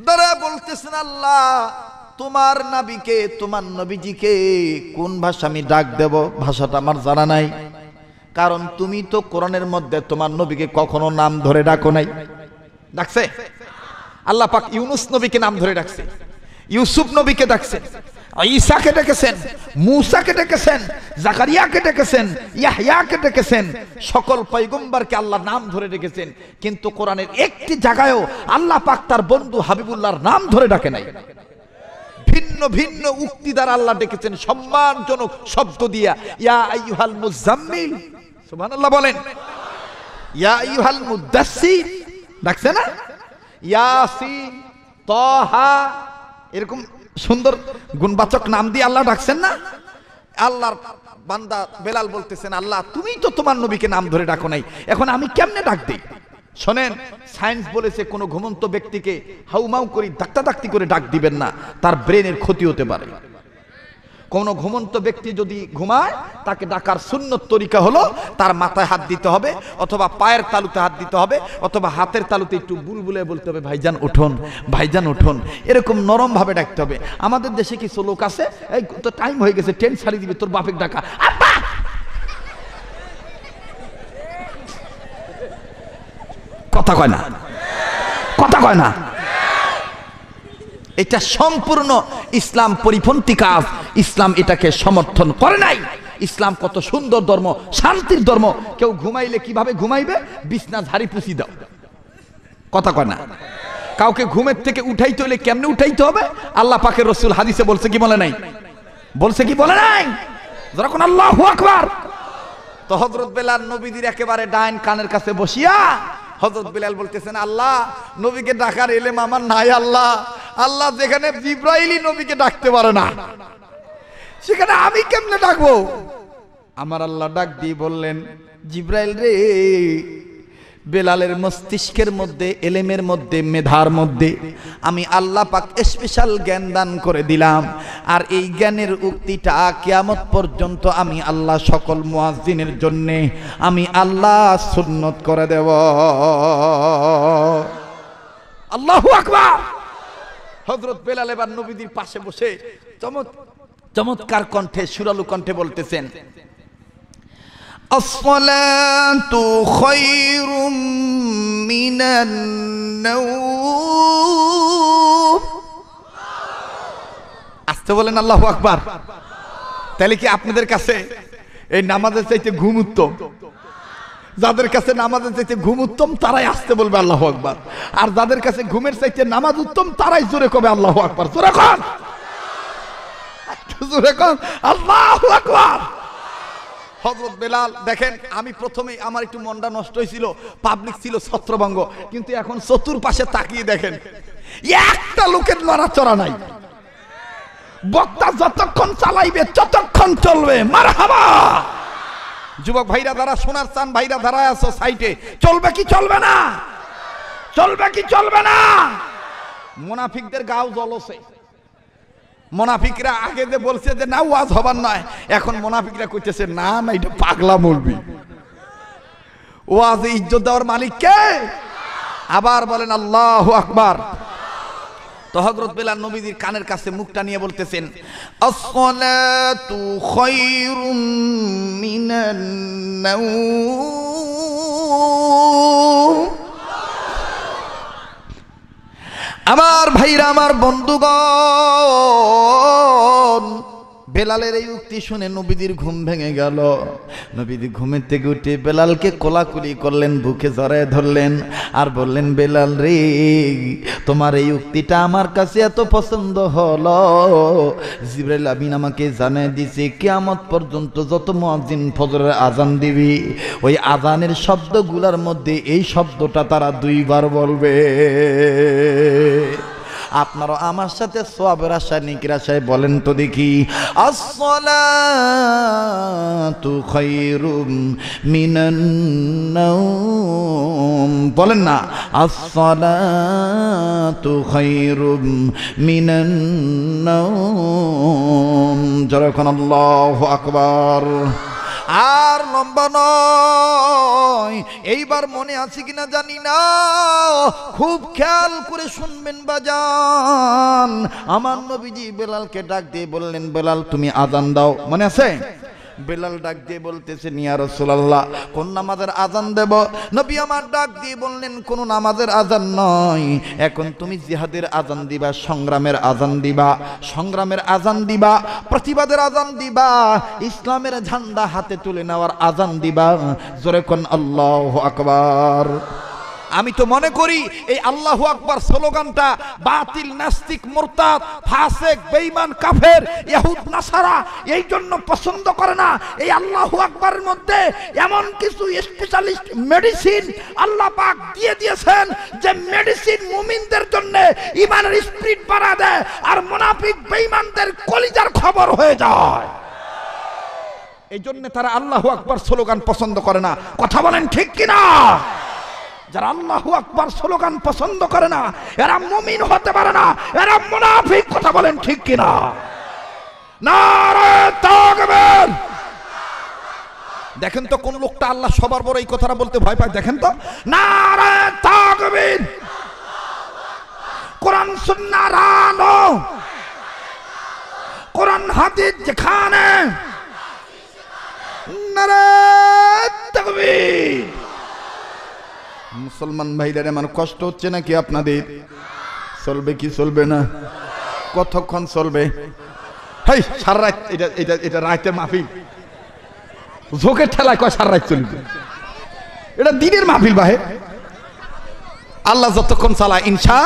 দাঁড়ায় বলতেছেন আল্লাহ তোমার নাবিকে তোমার নবীজিকে কোন ভাষা আমি ডাক দেব ভাষাটা আমার জানা নাই কারণ তুমি তো কোরআনের মধ্যে তোমার নবীকে কখনো নাম ধরে ডাকো নাই ডাকছে আল্লাহ পাক ইউনুস নবীকে নাম ধরে ডাকছে ইউসুফ নবীকে ডাকছেন ঈসাকে ডেকেছেন মুসাকে ডেকেছেন জাকারিয়াকে ডেকেছেন ইয়াহিয়াকে ডেকেছেন সকল পৈগম্বরকে আল্লাহ নাম ধরে ডেকেছেন কিন্তু কোরআনের একটি জায়গায়ও আল্লাহ পাক তার বন্ধু হাবিবুল্লাহর নাম ধরে ডাকে নাই ভিন্ন ভিন্ন উক্তি দ্বারা আল্লাহ ডেকেছেন সম্মানজনক শব্দ দিয়া ইয়া আইহাল মুজাম্মিল এরকম সুন্দর গুণবাচক নাম দিয়ে আল্লাহ ডাকছেন না আল্লাহর বান্দা বেলাল বলতেছেন আল্লাহ তুমি তো তোমার নবীকে নাম ধরে ডাকো নাই এখন আমি কেমনে ডাক দিই শোনেন সায়েন্স বলেছে কোন ঘুমন্ত ব্যক্তিকে হাউমাউ করে ধাক্তাধাক্তি করে ডাক দিবেন না তার ব্রেনের ক্ষতি হতে পারে কোনো ঘুমন্ত ব্যক্তি যদি ঘুমায় তাকে ডাকার সুন্নত তরিকা হলো তার মাথায় হাত দিতে হবে অথবা পায়ের তালুতে হাত দিতে হবে অথবা হাতের তালুতে একটু বুলবুলে বলতে হবে ভাইজান উঠুন ভাইজান উঠুন এরকম নরমভাবে ডাকতে হবে আমাদের দেশে কিছু লোক আছে এই তো টাইম হয়ে গেছে ট্রেন ছাড়িয়ে দিবে তোর বাপের ডাকা কথা কয় না কথা কয় না এটা সম্পূর্ণ ইসলাম পরিপন্থী কাজ ইসলাম এটাকে সমর্থন করে নাই ইসলাম কত সুন্দর ধর্ম শান্তির ধর্ম কেউ ঘুমাইলে কিভাবে ঘুমাইবে বিছনা ঝাড়ি পুষি দাও কথা কয় না কাউকে ঘুমের থেকে উঠাইতে হলে কেমনে উঠাইতে হবে আল্লাহ পাখের রসুল হাদিসে বলছে কি বলে নাই বলছে কি বলে নাই যখন আল্লাহ আকবার তো হজরত বেলার নবীদের একেবারে ডাইন কানের কাছে বসিয়া হজরত বিলাল বলতেছেন আল্লাহ নবীকে ডাকার এলেম আমার নাই আল্লাহ আল্লাহ যেখানে জিব্রাইলি নবীকে ডাকতে পারে না সেখানে আমি কেমনে ডাকবো আমার আল্লাহ ডাক দিয়ে বললেন জিব্রাইল রে বেলালের মস্তিষ্কের মধ্যে এলেমের মধ্যে মেধার মধ্যে আমি আল্লাহ পাক স্পেশাল জ্ঞান দান করে দিলাম আর এই জ্ঞানের উক্তিটা কেয়ামত পর্যন্ত আমি আল্লাহ সকল মুয়াজ্জিনের জন্যে আমি আল্লাহ সুন্নত করে দেব আল্লাহু আকবার হজরত বেলাল এবার নবীদের পাশে বসে চমৎকার কণ্ঠে সুরালু কণ্ঠে বলতেছেন الصلاة خير من النوم আসতে বলেন আল্লাহ আকবার তাহলে কি আপনাদের কাছে এই নামাজের চাইতে ঘুম উত্তম যাদের কাছে নামাজের চাইতে ঘুম উত্তম তারাই আসতে বলবে আল্লাহ আকবার আর যাদের কাছে ঘুমের চাইতে নামাজ উত্তম তারাই জোরে কবে আল্লাহ আকবার জোরে কন জোরে কন আল্লাহ আকবার হজরত বেলাল দেখেন আমি প্রথমে আমার একটু মনটা নষ্ট হয়েছিল পাবলিক ছিল ছত্রভঙ্গ কিন্তু এখন চতুর্পাশে তাকিয়ে দেখেন একটা লোকের নড়াচড়া নাই বক্তা যতক্ষণ চালাইবে ততক্ষণ চলবে মার হাবা যুবক ভাইরা ধারা সোনার চান ভাইরা ধারায় আছো সাইটে চলবে কি চলবে না চলবে কি চলবে না মোনাফিকদের গাও জলসে মোনাফিকরা আগে যে বলছে যে না ওয়াজ হবার নয় এখন মোনাফিকরা করতেছে না না এটা পাগলা মরবি ওয়াজ ইজ্জত দেওয়ার মালিক কে আবার বলেন আল্লাহ আকবার তো বেলা বেলাল নবীজির কানের কাছে মুখটা নিয়ে বলতেছেন আসসালাতু খায়রুম মিনান নাওম আমার ভাইরা আমার বন্ধুগণ বেলালের এই উক্তি শুনে নবীদের ঘুম ভেঙে গেল নবীদের ঘুমের থেকে উঠে বেলালকে কোলাকুলি করলেন বুকে জড়ায় ধরলেন আর বললেন বেলাল রে তোমার এই উক্তিটা আমার কাছে এত পছন্দ হল জিবরাইল আমিন আমাকে জানিয়ে দিছে কেয়ামত পর্যন্ত যত মুয়াজ্জিন ফজরের আজান দিবি ওই আজানের শব্দগুলার মধ্যে এই শব্দটা তারা দুইবার বলবে আপনারা আমার সাথে সবের আশা নিকির আশায় বলেন তো দেখি বলেন না আসলা তু খৈরুম মিনন যখন আল্লাহ আকবর আর লম্বা নয় এইবার মনে আছে কিনা জানি না খুব খেয়াল করে শুনবেন বাজান আমার নবীজি বেলালকে ডাক দিয়ে বললেন বেলাল তুমি আদান দাও মনে আছে বেলাল ডাক দিয়ে বলতেছে নিয়া রসুল্লাহ কোন নামাজের আজান দেব নবী আমার ডাক দিয়ে বললেন কোন নামাজের আজান নয় এখন তুমি জিহাদের আজান দিবা সংগ্রামের আজান দিবা সংগ্রামের আজান দিবা প্রতিবাদের আজান দিবা ইসলামের ঝান্ডা হাতে তুলে নেওয়ার আজান দিবা জোরে কোন আল্লাহ আকবার আমি তো মনে করি এই আল্লাহ আকবার স্লোগানটা বাতিল নাস্তিক মোরতাদ ফাসেক বেঈমান কাফের ইহুদ নাসারা এই জন্য পছন্দ করে না এই আল্লাহ আকবরের মধ্যে এমন কিছু স্পেশালিস্ট মেডিসিন আল্লাহ পাক দিয়ে দিয়েছেন যে মেডিসিন মুমিনদের জন্য ইমানের স্পিরিট বাড়া দেয় আর মোনাফিক বেইমানদের কলিজার খবর হয়ে যায় এই জন্য তারা আল্লাহ আকবর স্লোগান পছন্দ করে না কথা বলেন ঠিক কিনা যারা আল্লাহু আকবার স্লোগান পছন্দ করে না এরা মুমিন হতে পারে না এরা মুনাফিক কথা বলেন ঠিক কি কিনা দেখেন তো কোন লোকটা আল্লাহ সবার বড় এই কথাটা বলতে ভয় পায় দেখেন তো কোরআন সুন্নার আলো কোরআন হাদিস যেখানে নারায় তাকবীর মুসলমান ভাইদের আমার কষ্ট হচ্ছে নাকি আপনাদের চলবে কি চলবে না কতক্ষণ চলবে সার রাত এটা এটা এটা রাতে মাহফিল ঝোঁকের ঠেলায় কয় সার রাত চলবে এটা দিনের মাহফিল বাহে আল্লাহ যতক্ষণ চালায় ইনশা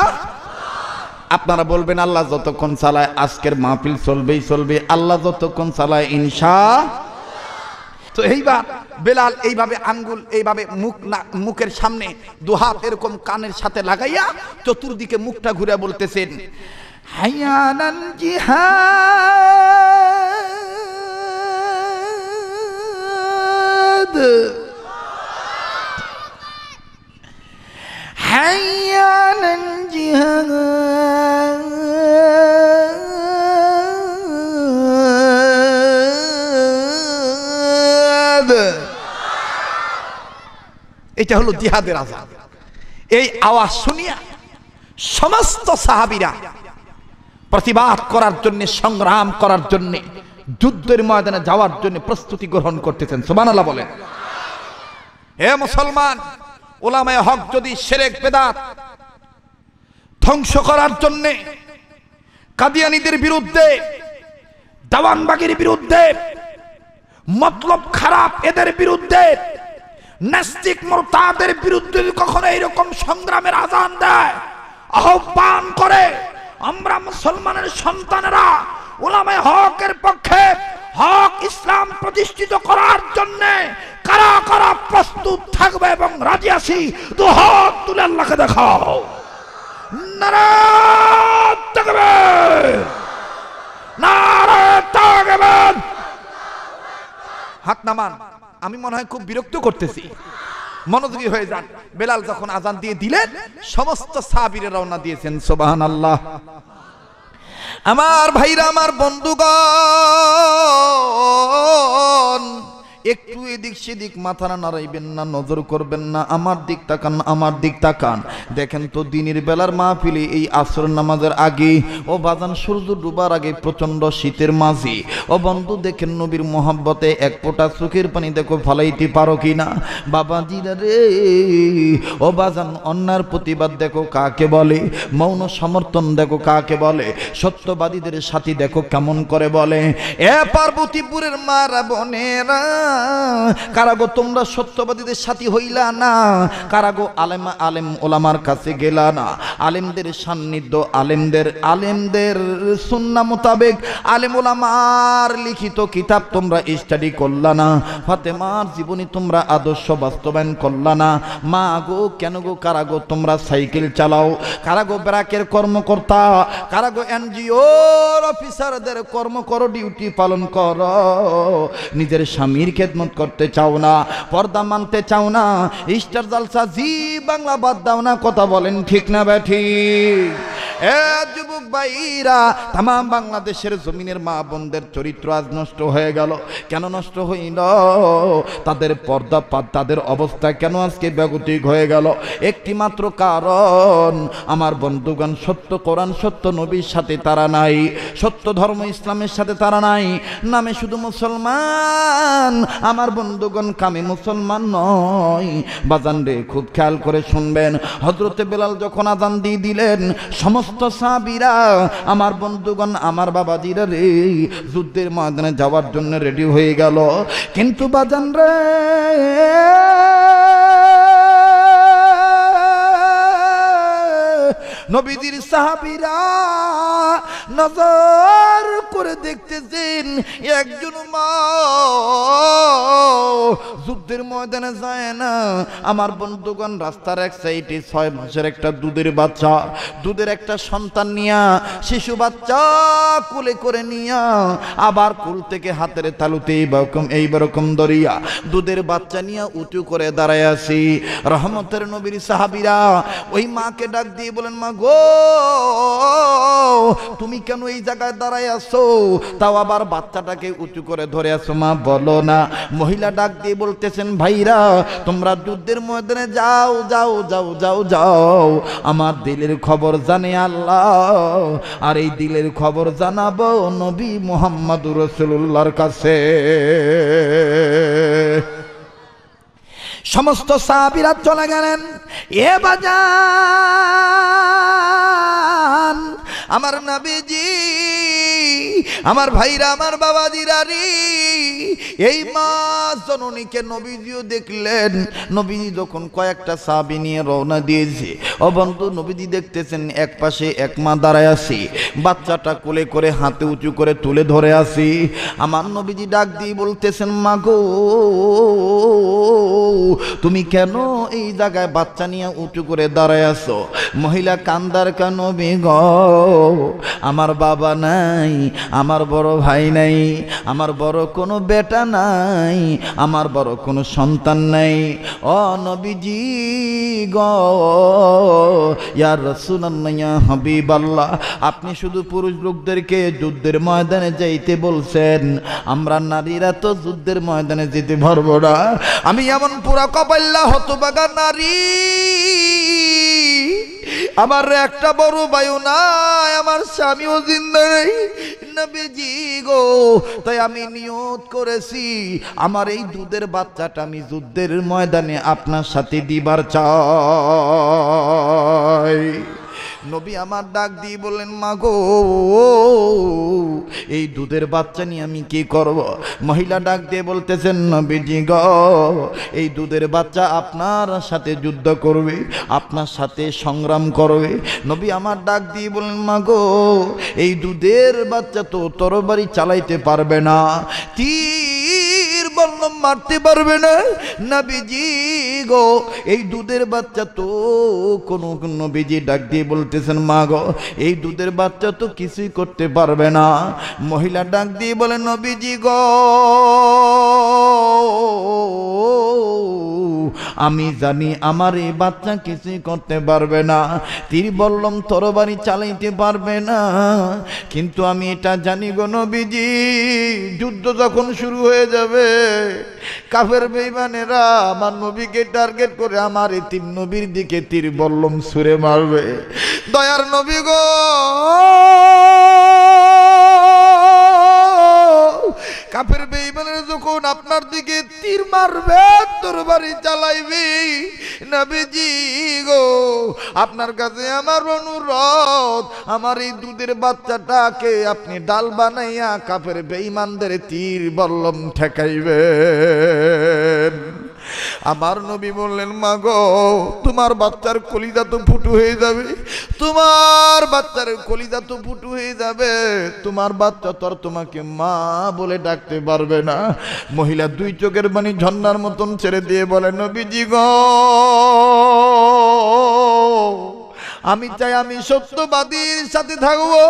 আপনারা বলবেন আল্লাহ যতক্ষণ চালায় আজকের মাহফিল চলবেই চলবে আল্লাহ যতক্ষণ চালায় ইনশা তো এইবার বেলাল এইভাবে আঙ্গুল এইভাবে মুখ না মুখের সামনে দুহাত এরকম কানের সাথে লাগাইয়া চতুর্দিকে মুখটা ঘুরে বলতেছেন হাইয়ানান জিহাদ হাইয়ানান জিহাদ এটা হলো জিহাদের আজাদ এই আওয়াজ শুনিয়া সমস্ত সাহাবিরা প্রতিবাদ করার জন্য সংগ্রাম করার জন্য যুদ্ধের ময়দানে যাওয়ার জন্য প্রস্তুতি গ্রহণ করতেছেন সুমান বলেন হে মুসলমান ওলামায় হক যদি সেরেক বেদাত ধ্বংস করার জন্যে কাদিয়ানিদের বিরুদ্ধে দাওয়ানবাগির বিরুদ্ধে মতলব খারাপ এদের বিরুদ্ধে নাস্তিক মোরতাদের বিরুদ্ধে কখনো এইরকম সংগ্রামের আজান দেয় আহ্বান করে আমরা মুসলমানের সন্তানেরা ওলামায় হকের পক্ষে হক ইসলাম প্রতিষ্ঠিত করার জন্য কারা কারা প্রস্তুত থাকবে এবং রাজি আসি তো হক তুলে আল্লাহকে দেখাও থাকবে নারা থাকবেন হাত নামান আমি মনে হয় খুব বিরক্ত করতেছি মনোযোগী হয়ে যান বেলাল যখন আজান দিয়ে দিলেন সমস্ত সাবিরে রওনা দিয়েছেন সোবাহান আল্লাহ আমার ভাইরা আমার বন্ধুগণ একটু এদিক সেদিক মাথা না নাড়াইবেন না নজর করবেন না আমার দিক তাকান আমার দিক তাকান দেখেন তো দিনের বেলার মাহফিলে এই আসর নামাজের আগে ও বাজান সূর্য ডুবার আগে প্রচণ্ড শীতের মাঝে ও বন্ধু দেখেন নবীর মোহাব্বতে এক ফোঁটা চোখের পানি দেখো ফালাইতে পারো কি না বাবা বাবাজিরা রে ও বাজান অন্যার প্রতিবাদ দেখো কাকে বলে মৌন সমর্থন দেখো কাকে বলে সত্যবাদীদের সাথী দেখো কেমন করে বলে এ পার্বতীপুরের মারা বনেরা কারাগো তোমরা সত্যবাদীদের সাথী হইলা না কারাগো আলেম আলেম ওলামার কাছে গেলা না আলেমদের সান্নিধ্য আলেমদের আলেমদের সুন্না মোতাবেক আলেম ওলামার লিখিত কিতাব তোমরা স্টাডি করলা না ফাতেমার জীবনী তোমরা আদর্শ বাস্তবায়ন করলা না মা গো কেন গো কারাগো তোমরা সাইকেল চালাও কারাগো ব্রাকের কর্মকর্তা কারাগো এনজিও অফিসারদের কর্ম করো ডিউটি পালন কর নিজের স্বামীর খেদমত করতে চাও না পর্দা মানতে চাও না ইস্টার জালসা জি বাংলা বাদ দাও না কথা বলেন ঠিক না ব্যাঠি এ যুবক ভাইরা তামাম বাংলাদেশের জমিনের মা বোনদের চরিত্র আজ নষ্ট হয়ে গেল কেন নষ্ট হইল তাদের পর্দা তাদের অবস্থা কেন আজকে ব্যাগতিক হয়ে গেল একটি মাত্র কারণ আমার বন্ধুগণ সত্য কোরআন সত্য নবীর সাথে তারা নাই সত্য ধর্ম ইসলামের সাথে তারা নাই নামে শুধু মুসলমান আমার বন্ধুগণ কামে মুসলমান নয় বাজান রে খুব খেয়াল করে শুনবেন হজরতে বেলাল যখন আজান দিয়ে দিলেন সমস্ত সাবিরা আমার বন্ধুগণ আমার বাবাজিরা রে যুদ্ধের ময়দানে যাওয়ার জন্য রেডি হয়ে গেল কিন্তু বাজান রে নবীদের সাহাবিরা নজর করে দেখতেছেন একজন মা যুদ্ধের ময়দানে যায় না আমার বন্ধুগণ রাস্তার এক সাইডে ছয় মাসের একটা দুধের বাচ্চা দুধের একটা সন্তান নিয়া শিশু বাচ্চা কুলে করে নিয়া আবার কুল থেকে হাতের তালুতে এইরকম এইরকম দরিয়া দুধের বাচ্চা নিয়ে উঁচু করে দাঁড়ায় আছি রহমতের নবীর সাহাবিরা ওই মাকে ডাক দিয়ে বলেন মা গো তুমি কেন এই জায়গায় দাঁড়ায় আছো তাও আবার বাচ্চাটাকে উঁচু করে ধরে আছো মা বলো না মহিলা ডাক দিয়ে বলতেছেন ভাইরা তোমরা যুদ্ধের ময়দানে যাও যাও যাও যাও যাও আমার দিলের খবর জানে আল্লাহ আর এই দিলের খবর জানাবো নবী মোহাম্মদ রসুল্লাহর কাছে সমস্ত সাহাবিরাত চলে গেলেন এ বাজান আমার নাবিজি আমার ভাইরা আমার বাবা দিরারি এই মা জননীকে নবীজিও দেখলেন নবীজি যখন কয়েকটা সাবি নিয়ে রওনা দিয়েছে ও বন্ধু নবীজি দেখতেছেন এক পাশে এক মা দাঁড়ায় আছি বাচ্চাটা কোলে করে হাতে উঁচু করে তুলে ধরে আসি আমার নবীজি ডাক দিয়ে বলতেছেন মা গো তুমি কেন এই জায়গায় বাচ্চা নিয়ে উঁচু করে দাঁড়ায় আছো মহিলা কান্দার কেন বেগ আমার বাবা নাই আমার বড় ভাই নাই আমার বড় কোনো বেটা নাই আমার বড় কোনো সন্তান নাই অ নবীজি গ ইয়ার আল্লাহ আপনি শুধু পুরুষ লোকদেরকে যুদ্ধের ময়দানে যাইতে বলছেন আমরা নারীরা তো যুদ্ধের ময়দানে যেতে পারবো না আমি এমন পুরা কপাল্লা হতবাগা আমার একটা বড় বায়ু নাই আমার স্বামীও জিন্দাই নেই নবীজি গো তাই আমি নিয়ত করেছি আমার এই দুধের বাচ্চাটা আমি যুদ্ধের ময়দানে আপনার সাথে দিবার চাই নবী আমার ডাক দিয়ে বললেন মা গো এই দুধের বাচ্চা নিয়ে আমি কি করব মহিলা ডাক দিয়ে বলতেছেন নবীজি গ এই দুধের বাচ্চা আপনার সাথে যুদ্ধ করবে আপনার সাথে সংগ্রাম করবে নবী আমার ডাক দিয়ে বললেন মা গো এই দুধের বাচ্চা তো তরবারি চালাইতে পারবে না তীর বললাম মারতে পারবে না নাবিজি গো এই দুধের বাচ্চা তো কোনো নবীজি ডাক দিয়ে বলতেছেন মা গো এই দুধের বাচ্চা তো কিছুই করতে পারবে না মহিলা ডাক দিয়ে বলে নবীজি গো আমি জানি আমার এই বাচ্চা কিছুই করতে পারবে না তীর বললম তরবারি চালাইতে পারবে না কিন্তু আমি এটা জানি গো নবীজি যুদ্ধ যখন শুরু হয়ে যাবে কাফের বেইমানেরা আমার নবীকে টার্গেট করে আমার এই তীর নবীর দিকে তীর বললম সুরে মারবে দয়ার নবী গো কাফের যখন আপনার দিকে তীর মারবে তরবারি চালাইবে নবীজি গো আপনার কাছে আমার অনুরোধ আমার এই দুধের বাচ্চাটাকে আপনি ডাল বানাইয়া কাপের বেইমানদের তীর বল্লম ঠেকাইবে আমার নবী বললেন মা গো তোমার বাচ্চার কলিজা তো ফুটু হয়ে যাবে তোমার বাচ্চার কলিজা তো ফুটু হয়ে যাবে তোমার বাচ্চা তোর তোমাকে মা বলে ডাকতে পারবে না মহিলা দুই চোখের বাণী ঝর্নার মতন ছেড়ে দিয়ে বলে নবীজি গ আমি চাই আমি সত্যবাদীর সাথে থাকবো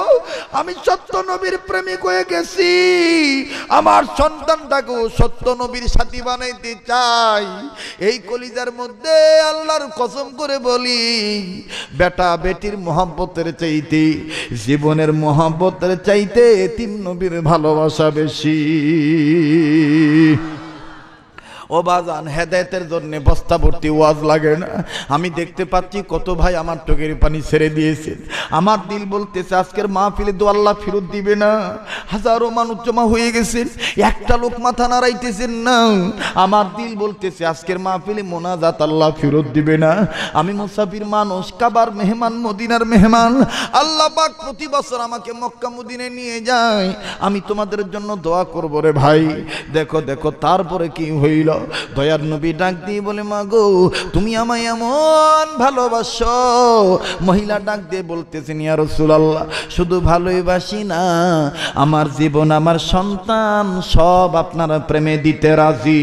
আমি সত্য নবীর প্রেমিক হয়ে গেছি আমার সন্তানটাকেও সত্য নবীর সাথী বানাইতে চাই এই কলিজার মধ্যে আল্লাহর কসম করে বলি বেটা বেটির মহাব্বতের চাইতে জীবনের মহাব্বতের চাইতে তিন নবীর ভালোবাসা বেশি ও বাজান হেদায়তের জন্য বস্তা ভর্তি ওয়াজ লাগে না আমি দেখতে পাচ্ছি কত ভাই আমার চোখের পানি ছেড়ে দিয়েছে আমার দিল বলতেছে আজকের মাহফিলে তো আল্লাহ ফেরত দিবে না হাজারো মানুষ জমা হয়ে গেছে একটা লোক মাথা নাড়াইতেছেন না আমার দিল বলতেছে আজকের মাহফিলে মোনাজাত আল্লাহ ফেরত দিবে না আমি মুসাফির মানুষ কাবার মেহমান মদিনার মেহমান আল্লাহ পাক প্রতি বছর আমাকে মক্কা মদিনে নিয়ে যায় আমি তোমাদের জন্য দোয়া করবো রে ভাই দেখো দেখো তারপরে কি হইল দয়ার নবী ডাক দিয়ে বলে মা গো তুমি আমায় এমন ভালোবাসো মহিলা ডাক দিয়ে বলতেছেন ইয়া রসুলাল্লাহ শুধু ভালোবাসি না আমার জীবন আমার সন্তান সব আপনার প্রেমে দিতে রাজি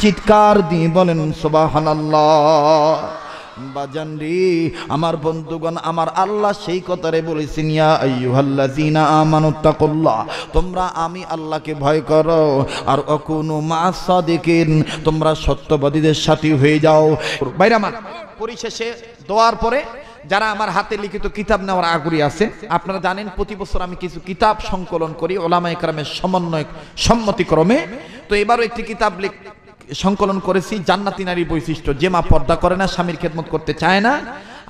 চিৎকার দিয়ে বলেন সোবাহানাল্লাহ বাজান আমার বন্ধুগণ আমার আল্লাহ সেই কথারে বলেছেন তোমরা আমি আল্লাহকে ভয় করো আর অকুনু মাসা দেখেন তোমরা সত্যবাদীদের সাথী হয়ে যাও বাইরামা পরিশেষে দোয়ার পরে যারা আমার হাতে লিখিত কিতাব নেওয়ার আগ্রহী আছে আপনারা জানেন প্রতি বছর আমি কিছু কিতাব সংকলন করি ওলামা একরামের সমন্বয় সম্মতিক্রমে তো এবারও একটি কিতাব সংকলন করেছি জান্নাতি নারীর বৈশিষ্ট্য যে মা পর্দা করে না স্বামীর খেদমত করতে চায় না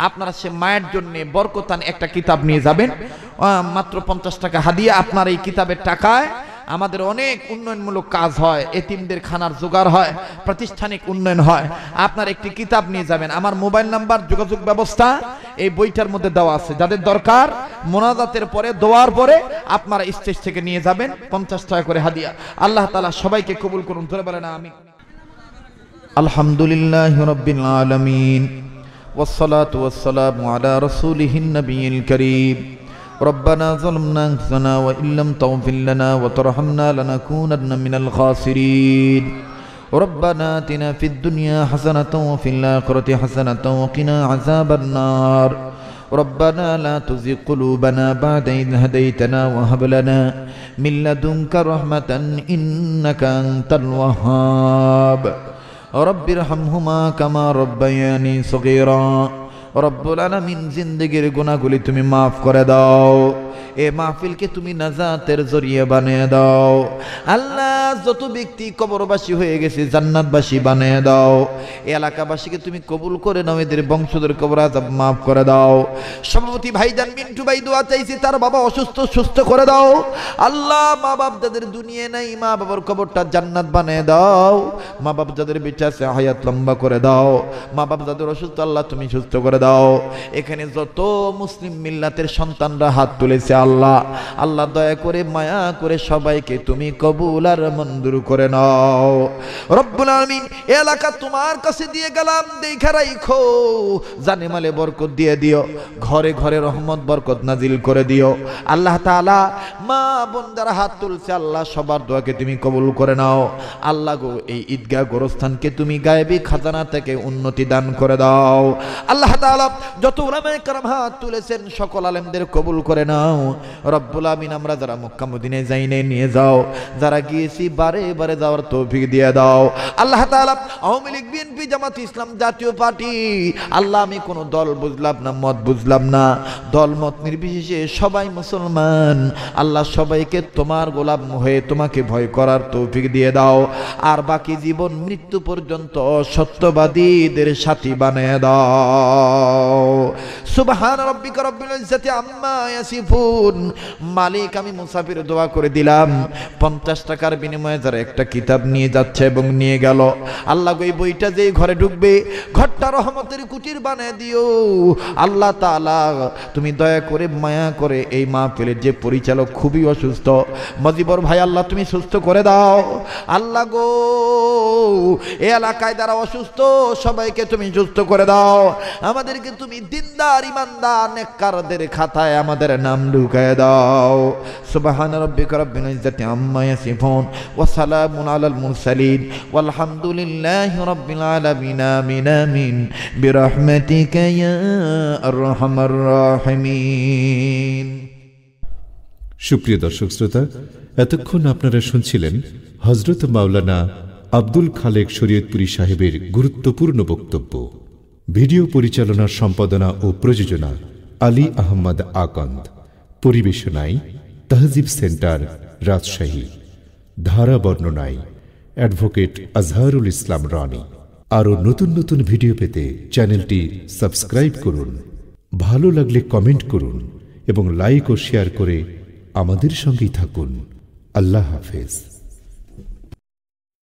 আপনারা সে মায়ের জন্য বরকতান একটা কিতাব নিয়ে যাবেন মাত্র পঞ্চাশ টাকা হাদিয়ে আপনার এই কিতাবের টাকায় আমাদের অনেক উন্নয়নমূলক কাজ হয় এতিমদের খানার জোগাড় হয় প্রাতিষ্ঠানিক উন্নয়ন হয় আপনার একটি কিতাব নিয়ে যাবেন আমার মোবাইল নাম্বার যোগাযোগ ব্যবস্থা এই বইটার মধ্যে দেওয়া আছে যাদের দরকার মোনাজাতের পরে দোয়ার পরে আপনারা স্টেজ থেকে নিয়ে যাবেন পঞ্চাশ টাকা করে হাদিয়া আল্লাহ তালা সবাইকে কবুল করুন ধরে বলে না আমি الحمد لله رب العالمين والصلاة والسلام على رسوله النبي الكريم ربنا ظلمنا أنفسنا وإن لم تغفر لنا وترحمنا لنكونن من الخاسرين ربنا آتنا في الدنيا حسنة وفي الآخرة حسنة وقنا عذاب النار ربنا لا تزغ قلوبنا بعد إذ هديتنا وهب لنا من لدنك رحمة إنك أنت الوهاب رب ارحمهما كما ربياني صغيرا রব্বুল আলমিন গুণাগুলি তুমি মাফ করে দাও এ মাহফিলকে তুমি নাজাতের জরিয়ে বানিয়ে দাও আল্লাহ যত ব্যক্তি কবরবাসী হয়ে গেছে জান্নাতবাসী বানিয়ে দাও এলাকাবাসীকে তুমি কবুল করে নাও এদের বংশধর কবর আজাব মাফ করে দাও সভাপতি ভাইজান মিন্টু ভাই দোয়া চাইছে তার বাবা অসুস্থ সুস্থ করে দাও আল্লাহ মা বাপ যাদের দুনিয়া নাই মা বাবার কবরটা জান্নাত বানিয়ে দাও মা বাপ যাদের বিচার হায়াত লম্বা করে দাও মা বাপ যাদের অসুস্থ আল্লাহ তুমি সুস্থ করে দাও দাও এখানে যত মুসলিম মিল্লাতের সন্তানরা হাত তুলেছে আল্লাহ আল্লাহ দয়া করে মায়া করে সবাইকে তুমি কবুল আর মন্দুর করে নাও রব্বুল আলমিন এলাকা তোমার কাছে দিয়ে গেলাম দেখা রাইখো জানে মালে বরকত দিয়ে দিও ঘরে ঘরে রহমত বরকত নাজিল করে দিও আল্লাহ তালা মা বোন দ্বারা হাত তুলছে আল্লাহ সবার দোয়াকে তুমি কবুল করে নাও আল্লাহ গো এই ঈদগাহ গোরস্থানকে তুমি গায়েবী খাজানা থেকে উন্নতি দান করে দাও আল্লাহ যত উলামায়ে کرام হাত তুলেছেন সকল আলেমদের কবুল করে নাও রব্বুল আমিন আমরা যারা মক্কা মদিনায় যাই নিয়ে যাও যারা গিয়েছি বারে বারে যাওয়ার তৌফিক দিয়ে দাও আল্লাহ তালা আওয়ামী লীগ বিএনপি জামাত ইসলাম জাতীয় পার্টি আল্লাহ আমি কোনো দল বুঝলাম না মত বুঝলাম না দল মত নির্বিশেষে সবাই মুসলমান আল্লাহ সবাইকে তোমার গোলাপ হয়ে তোমাকে ভয় করার তৌফিক দিয়ে দাও আর বাকি জীবন মৃত্যু পর্যন্ত সত্যবাদীদের সাথী বানিয়ে দাও সুবহান রব্বিল ইজ্জাতি আম্মা ইয়াসিফুন মালিক আমি মুসাফির দোয়া করে দিলাম 50 টাকার বিনিময়ে যারা একটা কিতাব নিয়ে যাচ্ছে এবং নিয়ে গেল আল্লাহ ওই বইটা যেই ঘরে ঢুকবে ঘরটা রহমতের কুটির বানিয়ে দিও আল্লাহ তাআলা তুমি দয়া করে মায়া করে এই মাহফিলের যে পরিচালক খুবই অসুস্থ মজিবর ভাই আল্লাহ তুমি সুস্থ করে দাও আল্লাহ গো এলাকায় যারা অসুস্থ সবাইকে তুমি সুস্থ করে দাও আমাদের আমাদেরকে তুমি দিনদার ইমানদার নেককারদের খাতায় আমাদের নাম ঢুকায় দাও সুবহান রব্বিকা রাব্বিল ইজ্জাতি আম্মা ইয়াসিফুন ওয়া সালামুন আলাল মুরসালিন ওয়াল হামদুলিল্লাহি রাব্বিল আলামিন আমিন আমিন বিরহমাতিকা ইয়া আরহামার রাহিমিন সুপ্রিয় দর্শক শ্রোতা এতক্ষণ আপনারা শুনছিলেন হযরত মাওলানা আব্দুল খালেক শরীয়তপুরি সাহেবের গুরুত্বপূর্ণ বক্তব্য ভিডিও পরিচালনার সম্পাদনা ও প্রযোজনা আলী আহম্মদ আকন্দ পরিবেশনায় তহজিব সেন্টার রাজশাহী ধারা বর্ণনায় অ্যাডভোকেট আজহারুল ইসলাম রনি আরও নতুন নতুন ভিডিও পেতে চ্যানেলটি সাবস্ক্রাইব করুন ভালো লাগলে কমেন্ট করুন এবং লাইক ও শেয়ার করে আমাদের সঙ্গেই থাকুন আল্লাহ হাফেজ